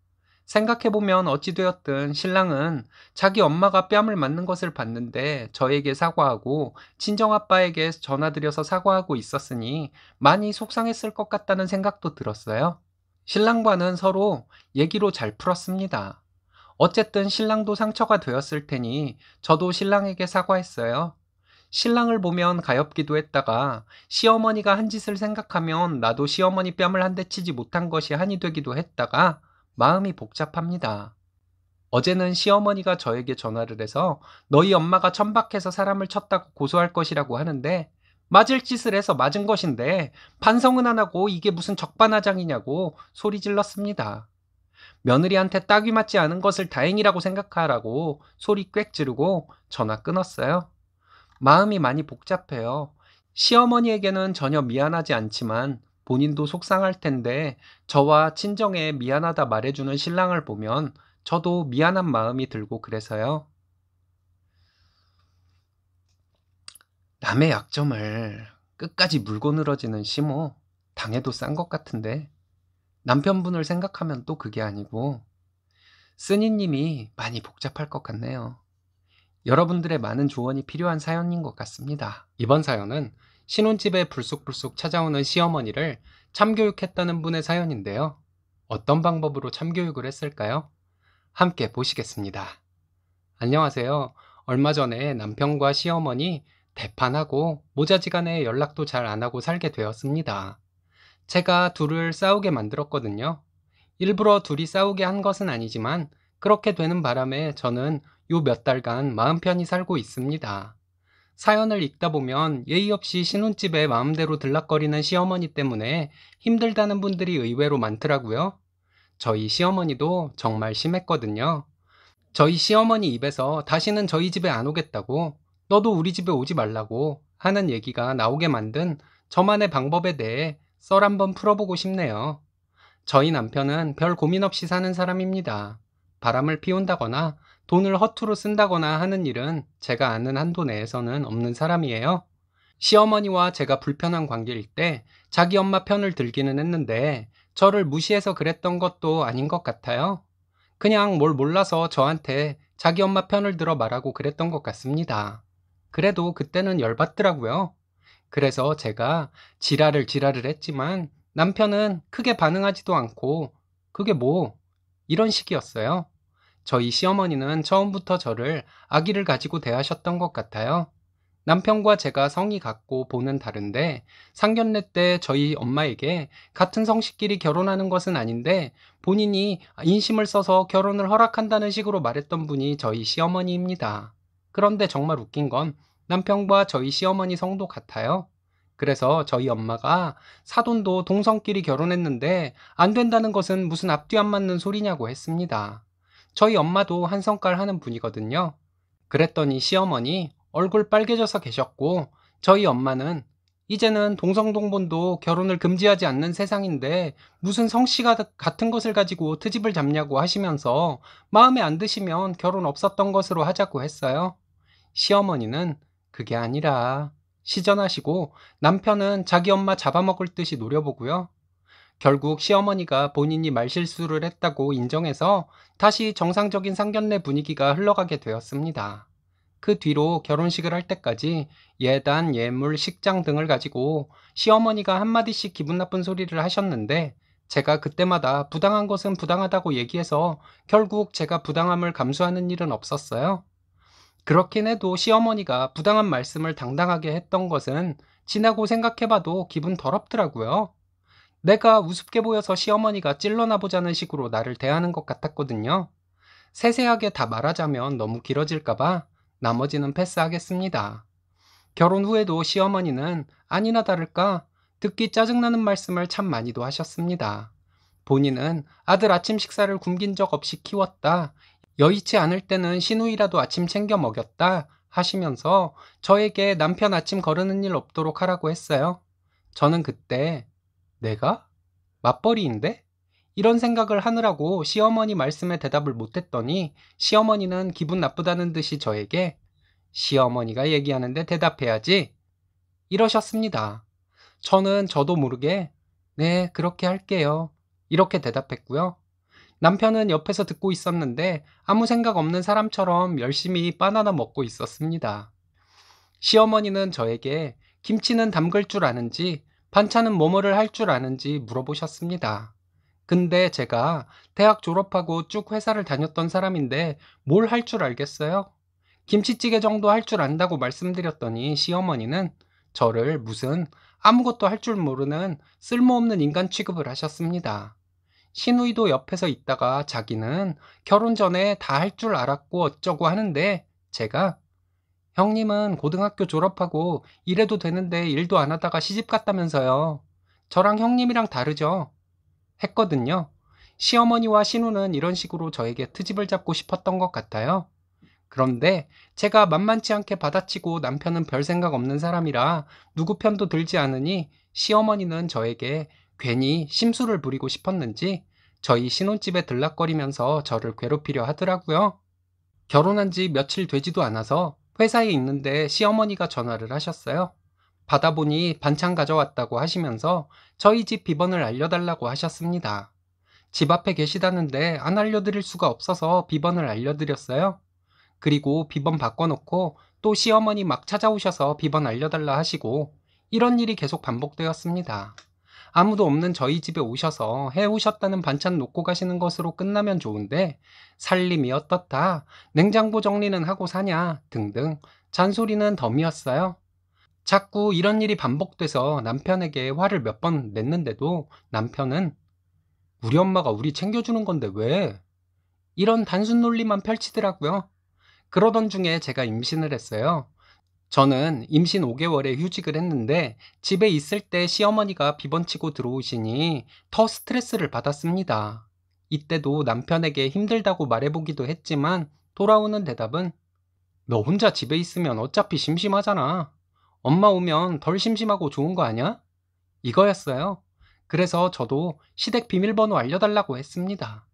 생각해보면 어찌되었든 신랑은 자기 엄마가 뺨을 맞는 것을 봤는데 저에게 사과하고 친정아빠에게 전화드려서 사과하고 있었으니 많이 속상했을 것 같다는 생각도 들었어요. 신랑과는 서로 얘기로 잘 풀었습니다. 어쨌든 신랑도 상처가 되었을 테니 저도 신랑에게 사과했어요. 신랑을 보면 가엾기도 했다가 시어머니가 한 짓을 생각하면 나도 시어머니 뺨을 한 대 치지 못한 것이 한이 되기도 했다가 마음이 복잡합니다. 어제는 시어머니가 저에게 전화를 해서 너희 엄마가 천박해서 사람을 쳤다고 고소할 것이라고 하는데 맞을 짓을 해서 맞은 것인데 반성은 안 하고 이게 무슨 적반하장이냐고 소리 질렀습니다. 며느리한테 따귀 맞지 않은 것을 다행이라고 생각하라고 소리 꽥 지르고 전화 끊었어요. 마음이 많이 복잡해요. 시어머니에게는 전혀 미안하지 않지만 본인도 속상할 텐데 저와 친정에 미안하다 말해주는 신랑을 보면 저도 미안한 마음이 들고 그래서요. 남의 약점을 끝까지 물고 늘어지는 심호 당해도 싼 것 같은데 남편분을 생각하면 또 그게 아니고 쓰니님이 많이 복잡할 것 같네요. 여러분들의 많은 조언이 필요한 사연인 것 같습니다. 이번 사연은 신혼집에 불쑥불쑥 찾아오는 시어머니를 참교육했다는 분의 사연인데요. 어떤 방법으로 참교육을 했을까요? 함께 보시겠습니다. 안녕하세요. 얼마 전에 남편과 시어머니 대판하고 모자지간에 연락도 잘 안 하고 살게 되었습니다. 제가 둘을 싸우게 만들었거든요. 일부러 둘이 싸우게 한 것은 아니지만 그렇게 되는 바람에 저는 요몇 달간 마음 편히 살고 있습니다. 사연을 읽다 보면 예의 없이 신혼집에 마음대로 들락거리는 시어머니 때문에 힘들다는 분들이 의외로 많더라고요. 저희 시어머니도 정말 심했거든요. 저희 시어머니 입에서 다시는 저희 집에 안 오겠다고, 너도 우리 집에 오지 말라고 하는 얘기가 나오게 만든 저만의 방법에 대해 썰 한번 풀어보고 싶네요. 저희 남편은 별 고민 없이 사는 사람입니다. 바람을 피운다거나 돈을 허투루 쓴다거나 하는 일은 제가 아는 한도 내에서는 없는 사람이에요. 시어머니와 제가 불편한 관계일 때 자기 엄마 편을 들기는 했는데 저를 무시해서 그랬던 것도 아닌 것 같아요. 그냥 뭘 몰라서 저한테 자기 엄마 편을 들어 말하고 그랬던 것 같습니다. 그래도 그때는 열받더라고요. 그래서 제가 지랄을 지랄을 했지만 남편은 크게 반응하지도 않고 그게 뭐 이런 식이었어요. 저희 시어머니는 처음부터 저를 아기를 가지고 대하셨던 것 같아요. 남편과 제가 성이 같고 보는 다른데 상견례 때 저희 엄마에게 같은 성씨끼리 결혼하는 것은 아닌데 본인이 인심을 써서 결혼을 허락한다는 식으로 말했던 분이 저희 시어머니입니다. 그런데 정말 웃긴 건 남편과 저희 시어머니 성도 같아요. 그래서 저희 엄마가 사돈도 동성끼리 결혼했는데 안 된다는 것은 무슨 앞뒤 안 맞는 소리냐고 했습니다. 저희 엄마도 한 성깔 하는 분이거든요. 그랬더니 시어머니 얼굴 빨개져서 계셨고 저희 엄마는 이제는 동성동본도 결혼을 금지하지 않는 세상인데 무슨 성씨가 같은 것을 가지고 트집을 잡냐고 하시면서 마음에 안 드시면 결혼 없었던 것으로 하자고 했어요. 시어머니는 그게 아니라 시전하시고 남편은 자기 엄마 잡아먹을 듯이 노려보고요. 결국 시어머니가 본인이 말실수를 했다고 인정해서 다시 정상적인 상견례 분위기가 흘러가게 되었습니다. 그 뒤로 결혼식을 할 때까지 예단, 예물, 식장 등을 가지고 시어머니가 한마디씩 기분 나쁜 소리를 하셨는데 제가 그때마다 부당한 것은 부당하다고 얘기해서 결국 제가 부당함을 감수하는 일은 없었어요. 그렇긴 해도 시어머니가 부당한 말씀을 당당하게 했던 것은 지나고 생각해봐도 기분 더럽더라고요. 내가 우습게 보여서 시어머니가 찔러나 보자는 식으로 나를 대하는 것 같았거든요. 세세하게 다 말하자면 너무 길어질까봐 나머지는 패스하겠습니다. 결혼 후에도 시어머니는 아니나 다를까 듣기 짜증나는 말씀을 참 많이도 하셨습니다. 본인은 아들 아침 식사를 굶긴 적 없이 키웠다. 여의치 않을 때는 신우이라도 아침 챙겨 먹였다. 하시면서 저에게 남편 아침 거르는 일 없도록 하라고 했어요. 저는 그때 내가? 맞벌이인데? 이런 생각을 하느라고 시어머니 말씀에 대답을 못했더니 시어머니는 기분 나쁘다는 듯이 저에게 시어머니가 얘기하는데 대답해야지 이러셨습니다. 저는 저도 모르게 네, 그렇게 할게요. 이렇게 대답했고요. 남편은 옆에서 듣고 있었는데 아무 생각 없는 사람처럼 열심히 바나나 먹고 있었습니다. 시어머니는 저에게 김치는 담글 줄 아는지 반찬은 뭐뭐를 할 줄 아는지 물어보셨습니다. 근데 제가 대학 졸업하고 쭉 회사를 다녔던 사람인데 뭘 할 줄 알겠어요? 김치찌개 정도 할 줄 안다고 말씀드렸더니 시어머니는 저를 무슨 아무것도 할 줄 모르는 쓸모없는 인간 취급을 하셨습니다. 신우이도 옆에서 있다가 자기는 결혼 전에 다 할 줄 알았고 어쩌고 하는데 제가 형님은 고등학교 졸업하고 일해도 되는데 일도 안 하다가 시집 갔다면서요. 저랑 형님이랑 다르죠? 했거든요. 시어머니와 신우는 이런 식으로 저에게 트집을 잡고 싶었던 것 같아요. 그런데 제가 만만치 않게 받아치고 남편은 별 생각 없는 사람이라 누구 편도 들지 않으니 시어머니는 저에게 괜히 심술을 부리고 싶었는지 저희 신혼집에 들락거리면서 저를 괴롭히려 하더라고요. 결혼한 지 며칠 되지도 않아서 회사에 있는데 시어머니가 전화를 하셨어요. 받아보니 반찬 가져왔다고 하시면서 저희 집 비번을 알려달라고 하셨습니다. 집 앞에 계시다는데 안 알려드릴 수가 없어서 비번을 알려드렸어요. 그리고 비번 바꿔놓고 또 시어머니 막 찾아오셔서 비번 알려달라 하시고 이런 일이 계속 반복되었습니다. 아무도 없는 저희 집에 오셔서 해오셨다는 반찬 놓고 가시는 것으로 끝나면 좋은데 살림이 어떻다, 냉장고 정리는 하고 사냐 등등 잔소리는 덤이었어요. 자꾸 이런 일이 반복돼서 남편에게 화를 몇 번 냈는데도 남편은 우리 엄마가 우리 챙겨주는 건데 왜? 이런 단순 논리만 펼치더라고요. 그러던 중에 제가 임신을 했어요. 저는 임신 5개월에 휴직을 했는데 집에 있을 때 시어머니가 비번치고 들어오시니 더 스트레스를 받았습니다. 이때도 남편에게 힘들다고 말해보기도 했지만 돌아오는 대답은 너 혼자 집에 있으면 어차피 심심하잖아. 엄마 오면 덜 심심하고 좋은 거 아냐? 이거였어요. 그래서 저도 시댁 비밀번호 알려달라고 했습니다.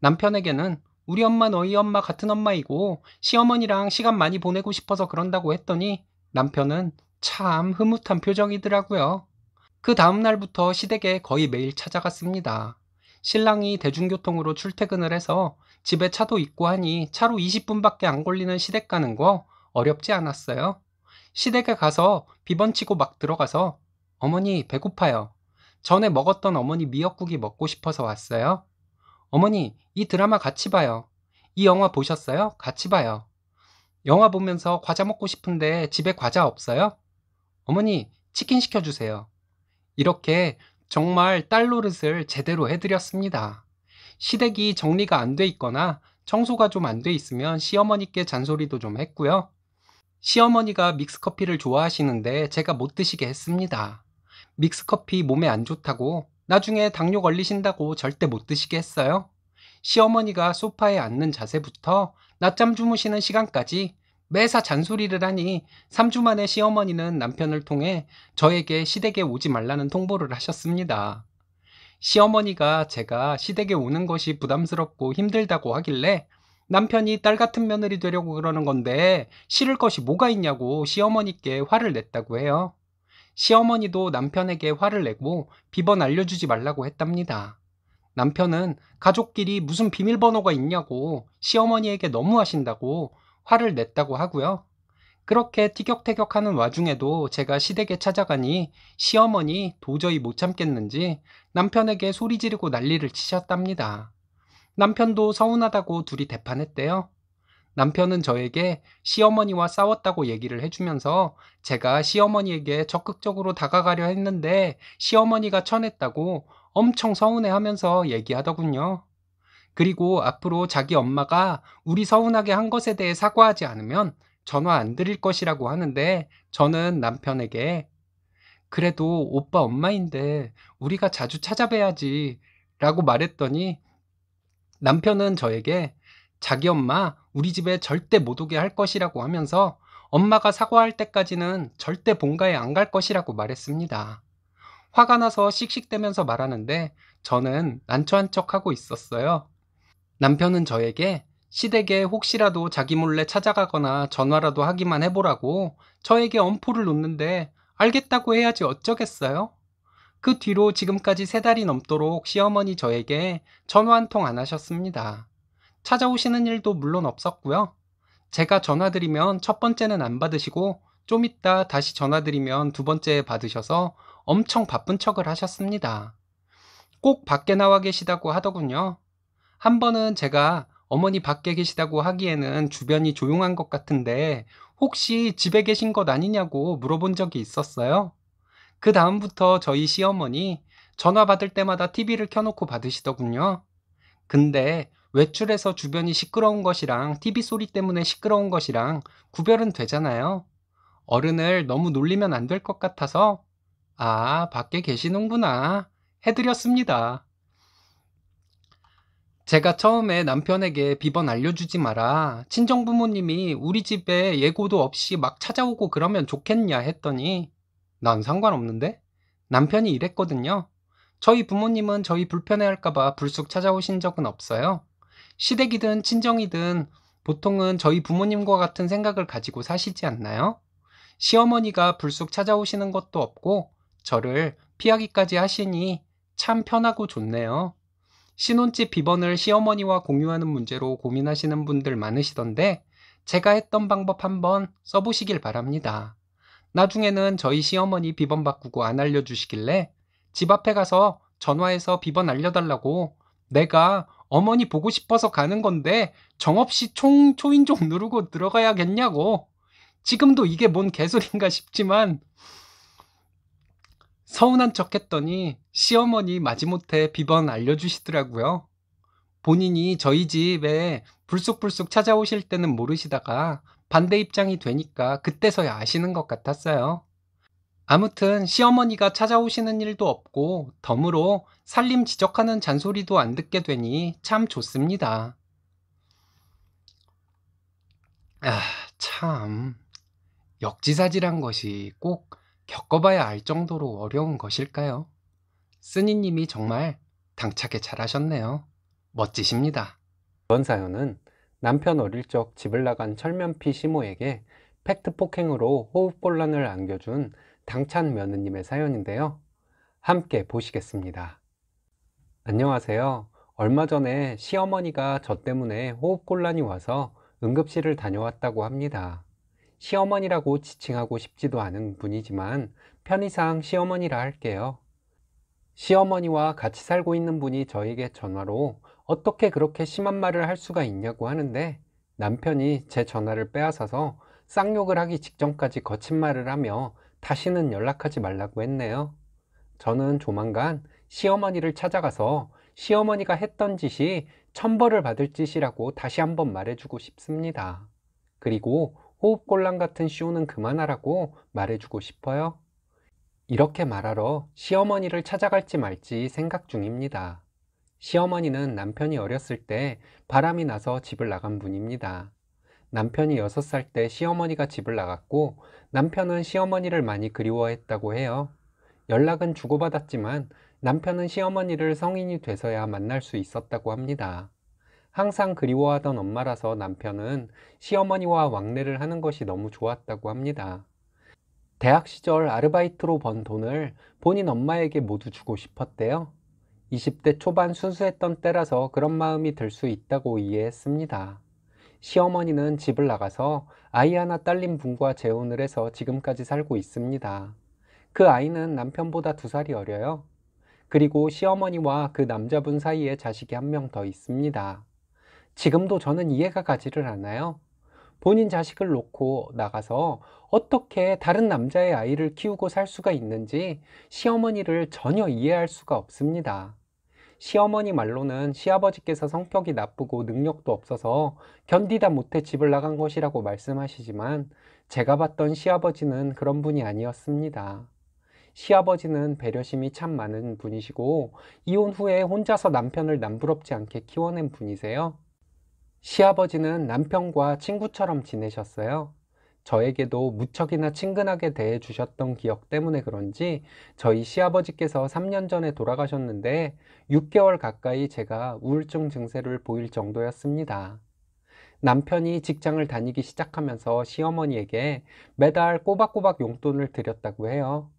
남편에게는 우리 엄마 너희 엄마 같은 엄마이고 시어머니랑 시간 많이 보내고 싶어서 그런다고 했더니 남편은 참 흐뭇한 표정이더라고요. 그 다음날부터 시댁에 거의 매일 찾아갔습니다. 신랑이 대중교통으로 출퇴근을 해서 집에 차도 있고 하니 차로 20분밖에 안 걸리는 시댁 가는 거 어렵지 않았어요. 시댁에 가서 비번치고 막 들어가서 어머니 배고파요. 전에 먹었던 어머니 미역국이 먹고 싶어서 왔어요. 어머니, 이 드라마 같이 봐요. 이 영화 보셨어요? 같이 봐요. 영화 보면서 과자 먹고 싶은데 집에 과자 없어요? 어머니, 치킨 시켜주세요. 이렇게 정말 딸 노릇을 제대로 해드렸습니다. 시댁이 정리가 안 돼 있거나 청소가 좀 안 돼 있으면 시어머니께 잔소리도 좀 했고요. 시어머니가 믹스커피를 좋아하시는데 제가 못 드시게 했습니다. 믹스커피 몸에 안 좋다고 나중에 당뇨 걸리신다고 절대 못 드시게 했어요. 시어머니가 소파에 앉는 자세부터 낮잠 주무시는 시간까지 매사 잔소리를 하니 3주 만에 시어머니는 남편을 통해 저에게 시댁에 오지 말라는 통보를 하셨습니다. 시어머니가 제가 시댁에 오는 것이 부담스럽고 힘들다고 하길래 남편이 딸 같은 며느리 되려고 그러는 건데 싫을 것이 뭐가 있냐고 시어머니께 화를 냈다고 해요. 시어머니도 남편에게 화를 내고 비번 알려주지 말라고 했답니다. 남편은 가족끼리 무슨 비밀번호가 있냐고 시어머니에게 너무하신다고 화를 냈다고 하고요. 그렇게 티격태격하는 와중에도 제가 시댁에 찾아가니 시어머니 도저히 못 참겠는지 남편에게 소리 지르고 난리를 치셨답니다. 남편도 서운하다고 둘이 대판했대요. 남편은 저에게 시어머니와 싸웠다고 얘기를 해주면서 제가 시어머니에게 적극적으로 다가가려 했는데 시어머니가 쳐냈다고 엄청 서운해하면서 얘기하더군요. 그리고 앞으로 자기 엄마가 우리 서운하게 한 것에 대해 사과하지 않으면 전화 안 드릴 것이라고 하는데 저는 남편에게 그래도 오빠 엄마인데 우리가 자주 찾아뵈야지 라고 말했더니 남편은 저에게 자기 엄마 우리 집에 절대 못 오게 할 것이라고 하면서 엄마가 사과할 때까지는 절대 본가에 안 갈 것이라고 말했습니다. 화가 나서 씩씩대면서 말하는데 저는 난처한 척하고 있었어요. 남편은 저에게 시댁에 혹시라도 자기 몰래 찾아가거나 전화라도 하기만 해보라고 저에게 엄포를 놓는데 알겠다고 해야지 어쩌겠어요? 그 뒤로 지금까지 세 달이 넘도록 시어머니 저에게 전화 한 통 안 하셨습니다. 찾아오시는 일도 물론 없었고요. 제가 전화드리면 첫 번째는 안 받으시고 좀 있다 다시 전화드리면 두 번째 받으셔서 엄청 바쁜 척을 하셨습니다. 꼭 밖에 나와 계시다고 하더군요. 한 번은 제가 어머니 밖에 계시다고 하기에는 주변이 조용한 것 같은데 혹시 집에 계신 것 아니냐고 물어본 적이 있었어요. 그 다음부터 저희 시어머니 전화 받을 때마다 TV를 켜놓고 받으시더군요. 근데 외출해서 주변이 시끄러운 것이랑 TV 소리 때문에 시끄러운 것이랑 구별은 되잖아요. 어른을 너무 놀리면 안 될 것 같아서 아, 밖에 계시는구나 해드렸습니다. 제가 처음에 남편에게 비번 알려주지 마라. 친정 부모님이 우리 집에 예고도 없이 막 찾아오고 그러면 좋겠냐 했더니 난 상관없는데? 남편이 이랬거든요. 저희 부모님은 저희 불편해할까봐 불쑥 찾아오신 적은 없어요. 시댁이든 친정이든 보통은 저희 부모님과 같은 생각을 가지고 사시지 않나요? 시어머니가 불쑥 찾아오시는 것도 없고 저를 피하기까지 하시니 참 편하고 좋네요. 신혼집 비번을 시어머니와 공유하는 문제로 고민하시는 분들 많으시던데 제가 했던 방법 한번 써보시길 바랍니다. 나중에는 저희 시어머니 비번 바꾸고 안 알려주시길래 집 앞에 가서 전화해서 비번 알려달라고 내가 어머니 보고 싶어서 가는 건데 정없이 총 초인종 누르고 들어가야겠냐고. 지금도 이게 뭔개소리인가 싶지만 서운한 척 했더니 시어머니 마지못해 비번 알려주시더라고요. 본인이 저희 집에 불쑥불쑥 찾아오실 때는 모르시다가 반대 입장이 되니까 그때서야 아시는 것 같았어요. 아무튼 시어머니가 찾아오시는 일도 없고 덤으로 살림 지적하는 잔소리도 안 듣게 되니 참 좋습니다. 아, 참. 역지사지란 것이 꼭 겪어봐야 알 정도로 어려운 것일까요? 스니님이 정말 당차게 잘하셨네요. 멋지십니다. 이번 사연은 남편 어릴 적 집을 나간 철면피 시모에게 팩트 폭행으로 호흡곤란을 안겨준 당찬 며느님의 사연인데요. 함께 보시겠습니다. 안녕하세요. 얼마 전에 시어머니가 저 때문에 호흡곤란이 와서 응급실을 다녀왔다고 합니다. 시어머니라고 지칭하고 싶지도 않은 분이지만 편의상 시어머니라 할게요. 시어머니와 같이 살고 있는 분이 저에게 전화로 어떻게 그렇게 심한 말을 할 수가 있냐고 하는데 남편이 제 전화를 빼앗아서 쌍욕을 하기 직전까지 거친 말을 하며 다시는 연락하지 말라고 했네요. 저는 조만간 시어머니를 찾아가서 시어머니가 했던 짓이 천벌을 받을 짓이라고 다시 한번 말해주고 싶습니다. 그리고 호흡곤란 같은 쇼는 그만하라고 말해주고 싶어요. 이렇게 말하러 시어머니를 찾아갈지 말지 생각 중입니다. 시어머니는 남편이 어렸을 때 바람이 나서 집을 나간 분입니다. 남편이 6살 때 시어머니가 집을 나갔고 남편은 시어머니를 많이 그리워했다고 해요. 연락은 주고받았지만 남편은 시어머니를 성인이 돼서야 만날 수 있었다고 합니다. 항상 그리워하던 엄마라서 남편은 시어머니와 왕래를 하는 것이 너무 좋았다고 합니다. 대학 시절 아르바이트로 번 돈을 본인 엄마에게 모두 주고 싶었대요. 20대 초반 순수했던 때라서 그런 마음이 들 수 있다고 이해했습니다. 시어머니는 집을 나가서 아이 하나 딸린 분과 재혼을 해서 지금까지 살고 있습니다. 그 아이는 남편보다 두 살이 어려요. 그리고 시어머니와 그 남자분 사이에 자식이 한 명 더 있습니다. 지금도 저는 이해가 가지를 않아요. 본인 자식을 놓고 나가서 어떻게 다른 남자의 아이를 키우고 살 수가 있는지 시어머니를 전혀 이해할 수가 없습니다. 시어머니 말로는 시아버지께서 성격이 나쁘고 능력도 없어서 견디다 못해 집을 나간 것이라고 말씀하시지만 제가 봤던 시아버지는 그런 분이 아니었습니다. 시아버지는 배려심이 참 많은 분이시고 이혼 후에 혼자서 남편을 남부럽지 않게 키워낸 분이세요. 시아버지는 남편과 친구처럼 지내셨어요. 저에게도 무척이나 친근하게 대해 주셨던 기억 때문에 그런지 저희 시아버지께서 3년 전에 돌아가셨는데 6개월 가까이 제가 우울증 증세를 보일 정도였습니다. 남편이 직장을 다니기 시작하면서 시어머니에게 매달 꼬박꼬박 용돈을 드렸다고 해요.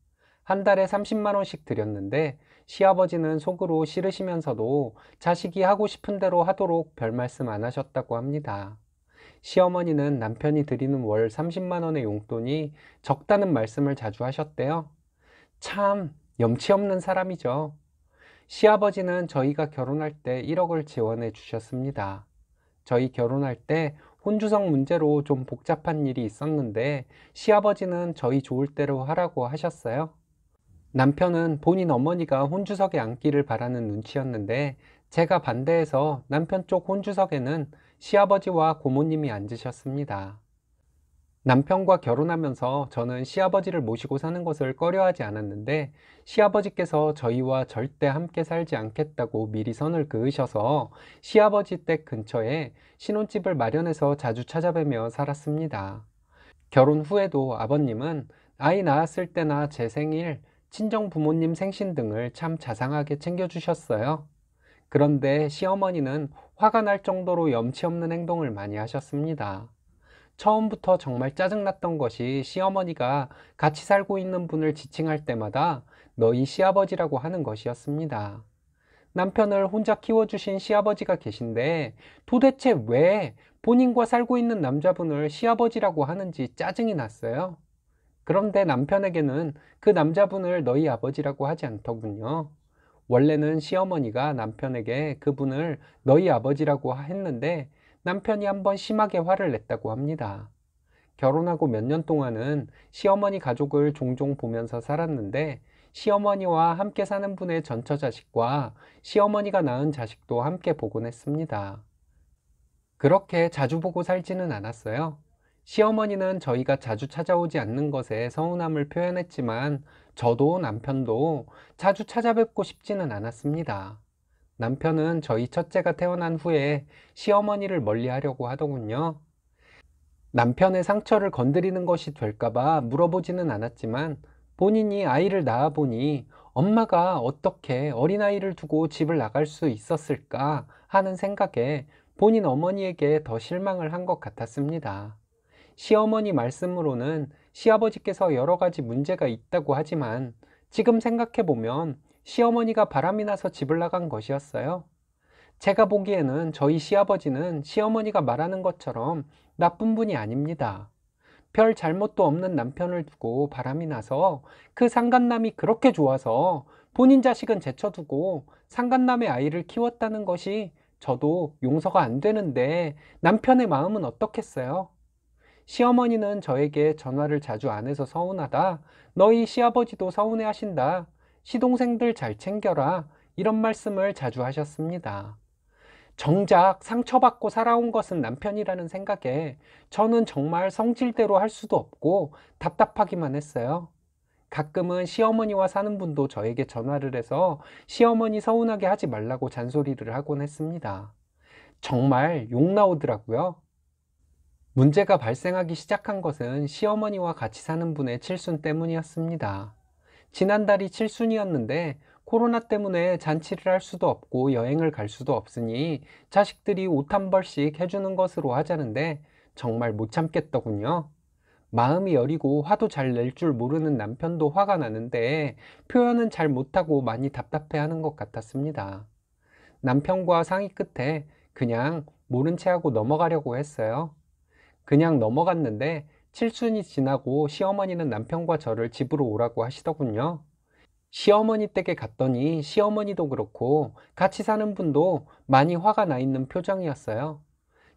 한 달에 30만원씩 드렸는데 시아버지는 속으로 싫으시면서도 자식이 하고 싶은 대로 하도록 별말씀 안 하셨다고 합니다. 시어머니는 남편이 드리는 월 30만 원의 용돈이 적다는 말씀을 자주 하셨대요. 참 염치 없는 사람이죠. 시아버지는 저희가 결혼할 때 1억을 지원해 주셨습니다. 저희 결혼할 때 혼주성 문제로 좀 복잡한 일이 있었는데 시아버지는 저희 좋을 대로 하라고 하셨어요. 남편은 본인 어머니가 혼주석에 앉기를 바라는 눈치였는데 제가 반대해서 남편 쪽 혼주석에는 시아버지와 고모님이 앉으셨습니다. 남편과 결혼하면서 저는 시아버지를 모시고 사는 것을 꺼려하지 않았는데 시아버지께서 저희와 절대 함께 살지 않겠다고 미리 선을 그으셔서 시아버지 댁 근처에 신혼집을 마련해서 자주 찾아뵈며 살았습니다. 결혼 후에도 아버님은 아이 낳았을 때나 제 생일, 친정 부모님 생신 등을 참 자상하게 챙겨주셨어요. 그런데 시어머니는 화가 날 정도로 염치 없는 행동을 많이 하셨습니다. 처음부터 정말 짜증났던 것이 시어머니가 같이 살고 있는 분을 지칭할 때마다 너희 시아버지라고 하는 것이었습니다. 남편을 혼자 키워주신 시아버지가 계신데 도대체 왜 본인과 살고 있는 남자분을 시아버지라고 하는지 짜증이 났어요. 그런데 남편에게는 그 남자분을 너희 아버지라고 하지 않더군요. 원래는 시어머니가 남편에게 그분을 너희 아버지라고 했는데 남편이 한번 심하게 화를 냈다고 합니다. 결혼하고 몇 년 동안은 시어머니 가족을 종종 보면서 살았는데 시어머니와 함께 사는 분의 전처 자식과 시어머니가 낳은 자식도 함께 보곤 했습니다. 그렇게 자주 보고 살지는 않았어요. 시어머니는 저희가 자주 찾아오지 않는 것에 서운함을 표현했지만 저도 남편도 자주 찾아뵙고 싶지는 않았습니다. 남편은 저희 첫째가 태어난 후에 시어머니를 멀리 하려고 하더군요. 남편의 상처를 건드리는 것이 될까봐 물어보지는 않았지만 본인이 아이를 낳아보니 엄마가 어떻게 어린아이를 두고 집을 나갈 수 있었을까 하는 생각에 본인 어머니에게 더 실망을 한 것 같았습니다. 시어머니 말씀으로는 시아버지께서 여러 가지 문제가 있다고 하지만 지금 생각해보면 시어머니가 바람이 나서 집을 나간 것이었어요. 제가 보기에는 저희 시아버지는 시어머니가 말하는 것처럼 나쁜 분이 아닙니다. 별 잘못도 없는 남편을 두고 바람이 나서 그 상간남이 그렇게 좋아서 본인 자식은 제쳐두고 상간남의 아이를 키웠다는 것이 저도 용서가 안 되는데 남편의 마음은 어떻겠어요? 시어머니는 저에게 전화를 자주 안 해서 서운하다. 너희 시아버지도 서운해 하신다. 시동생들 잘 챙겨라. 이런 말씀을 자주 하셨습니다. 정작 상처받고 살아온 것은 남편이라는 생각에 저는 정말 성질대로 할 수도 없고 답답하기만 했어요. 가끔은 시어머니와 사는 분도 저에게 전화를 해서 시어머니 서운하게 하지 말라고 잔소리를 하곤 했습니다. 정말 욕 나오더라고요. 문제가 발생하기 시작한 것은 시어머니와 같이 사는 분의 칠순 때문이었습니다. 지난달이 칠순이었는데 코로나 때문에 잔치를 할 수도 없고 여행을 갈 수도 없으니 자식들이 옷 한 벌씩 해주는 것으로 하자는데 정말 못 참겠더군요. 마음이 여리고 화도 잘 낼 줄 모르는 남편도 화가 나는데 표현은 잘 못하고 많이 답답해하는 것 같았습니다. 남편과 상의 끝에 그냥 모른 체하고 넘어가려고 했어요. 그냥 넘어갔는데 7순이 지나고 시어머니는 남편과 저를 집으로 오라고 하시더군요. 시어머니 댁에 갔더니 시어머니도 그렇고 같이 사는 분도 많이 화가 나 있는 표정이었어요.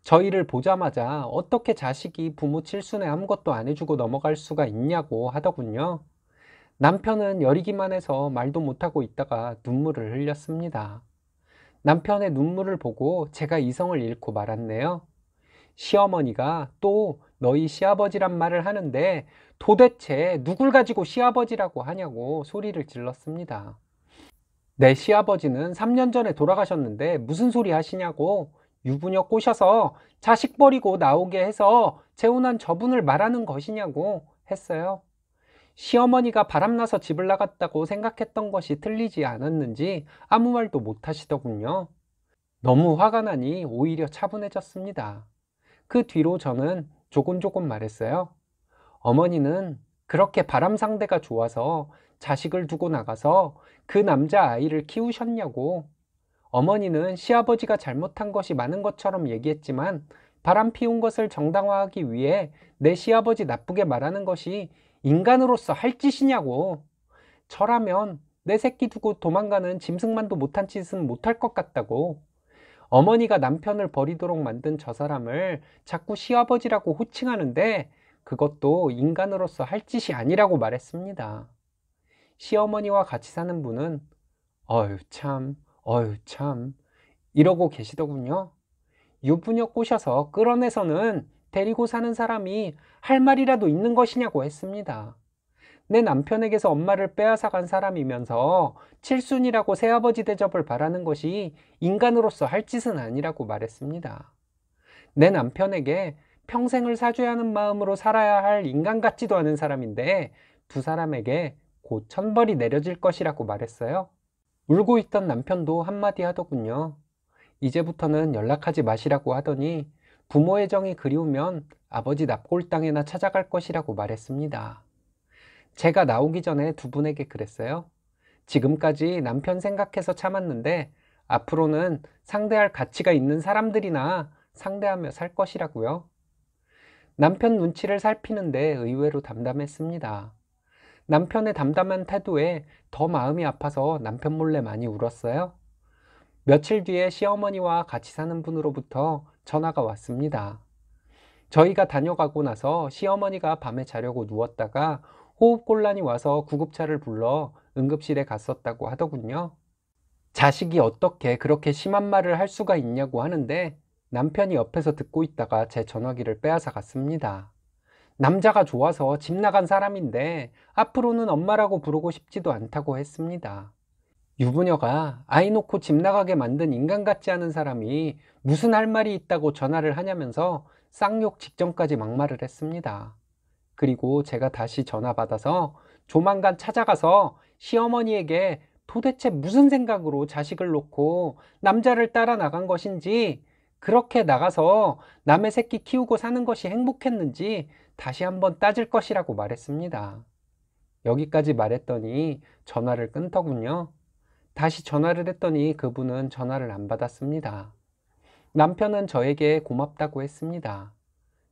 저희를 보자마자 어떻게 자식이 부모 칠순에 아무것도 안 해주고 넘어갈 수가 있냐고 하더군요. 남편은 여리기만 해서 말도 못하고 있다가 눈물을 흘렸습니다. 남편의 눈물을 보고 제가 이성을 잃고 말았네요. 시어머니가 또 너희 시아버지란 말을 하는데 도대체 누굴 가지고 시아버지라고 하냐고 소리를 질렀습니다. 내 시아버지는 3년 전에 돌아가셨는데 무슨 소리 하시냐고 유부녀 꼬셔서 자식 버리고 나오게 해서 재혼한 저분을 말하는 것이냐고 했어요. 시어머니가 바람나서 집을 나갔다고 생각했던 것이 틀리지 않았는지 아무 말도 못 하시더군요. 너무 화가 나니 오히려 차분해졌습니다. 그 뒤로 저는 조곤조곤 말했어요. 어머니는 그렇게 바람 상대가 좋아서 자식을 두고 나가서 그 남자 아이를 키우셨냐고. 어머니는 시아버지가 잘못한 것이 많은 것처럼 얘기했지만 바람 피운 것을 정당화하기 위해 내 시아버지 나쁘게 말하는 것이 인간으로서 할 짓이냐고. 저라면 내 새끼 두고 도망가는 짐승만도 못한 짓은 못할 것 같다고. 어머니가 남편을 버리도록 만든 저 사람을 자꾸 시아버지라고 호칭하는데 그것도 인간으로서 할 짓이 아니라고 말했습니다. 시어머니와 같이 사는 분은 어휴 참, 어휴 참 이러고 계시더군요. 유부녀 꼬셔서 끌어내서는 데리고 사는 사람이 할 말이라도 있는 것이냐고 했습니다. 내 남편에게서 엄마를 빼앗아간 사람이면서 칠순이라고 새아버지 대접을 바라는 것이 인간으로서 할 짓은 아니라고 말했습니다. 내 남편에게 평생을 사줘야하는 마음으로 살아야 할 인간 같지도 않은 사람인데 두 사람에게 곧 천벌이 내려질 것이라고 말했어요. 울고 있던 남편도 한마디 하더군요. 이제부터는 연락하지 마시라고 하더니 부모의 정이 그리우면 아버지 납골당에나 찾아갈 것이라고 말했습니다. 제가 나오기 전에 두 분에게 그랬어요. 지금까지 남편 생각해서 참았는데 앞으로는 상대할 가치가 있는 사람들이나 상대하며 살 것이라고요. 남편 눈치를 살피는데 의외로 담담했습니다. 남편의 담담한 태도에 더 마음이 아파서 남편 몰래 많이 울었어요. 며칠 뒤에 시어머니와 같이 사는 분으로부터 전화가 왔습니다. 저희가 다녀가고 나서 시어머니가 밤에 자려고 누웠다가 호흡곤란이 와서 구급차를 불러 응급실에 갔었다고 하더군요. 자식이 어떻게 그렇게 심한 말을 할 수가 있냐고 하는데 남편이 옆에서 듣고 있다가 제 전화기를 빼앗아 갔습니다. 남자가 좋아서 집 나간 사람인데 앞으로는 엄마라고 부르고 싶지도 않다고 했습니다. 유부녀가 아이 놓고 집 나가게 만든 인간 같지 않은 사람이 무슨 할 말이 있다고 전화를 하냐면서 쌍욕 직전까지 막말을 했습니다. 그리고 제가 다시 전화 받아서 조만간 찾아가서 시어머니에게 도대체 무슨 생각으로 자식을 놓고 남자를 따라 나간 것인지 그렇게 나가서 남의 새끼 키우고 사는 것이 행복했는지 다시 한번 따질 것이라고 말했습니다. 여기까지 말했더니 전화를 끊더군요. 다시 전화를 했더니 그분은 전화를 안 받았습니다. 남편은 저에게 고맙다고 했습니다.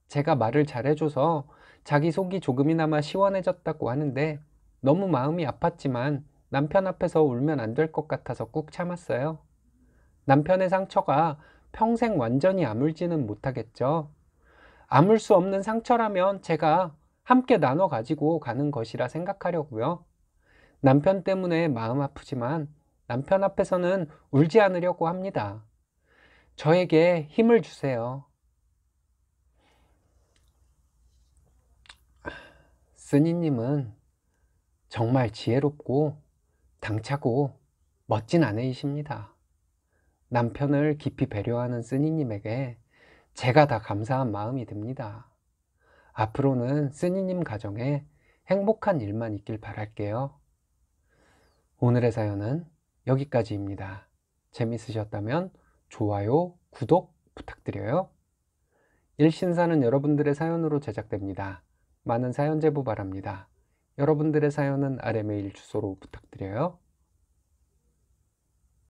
제가 말을 잘해줘서 자기 속이 조금이나마 시원해졌다고 하는데 너무 마음이 아팠지만 남편 앞에서 울면 안 될 것 같아서 꾹 참았어요. 남편의 상처가 평생 완전히 아물지는 못하겠죠. 아물 수 없는 상처라면 제가 함께 나눠 가지고 가는 것이라 생각하려고요. 남편 때문에 마음 아프지만 남편 앞에서는 울지 않으려고 합니다. 저에게 힘을 주세요. 스님님은 정말 지혜롭고 당차고 멋진 아내이십니다. 남편을 깊이 배려하는 스님님에게 제가 다 감사한 마음이 듭니다. 앞으로는 스님님 가정에 행복한 일만 있길 바랄게요. 오늘의 사연은 여기까지입니다. 재미있으셨다면 좋아요, 구독 부탁드려요. 일신사는 여러분들의 사연으로 제작됩니다. 많은 사연 제보 바랍니다. 여러분들의 사연은 아래 메일 주소로 부탁드려요.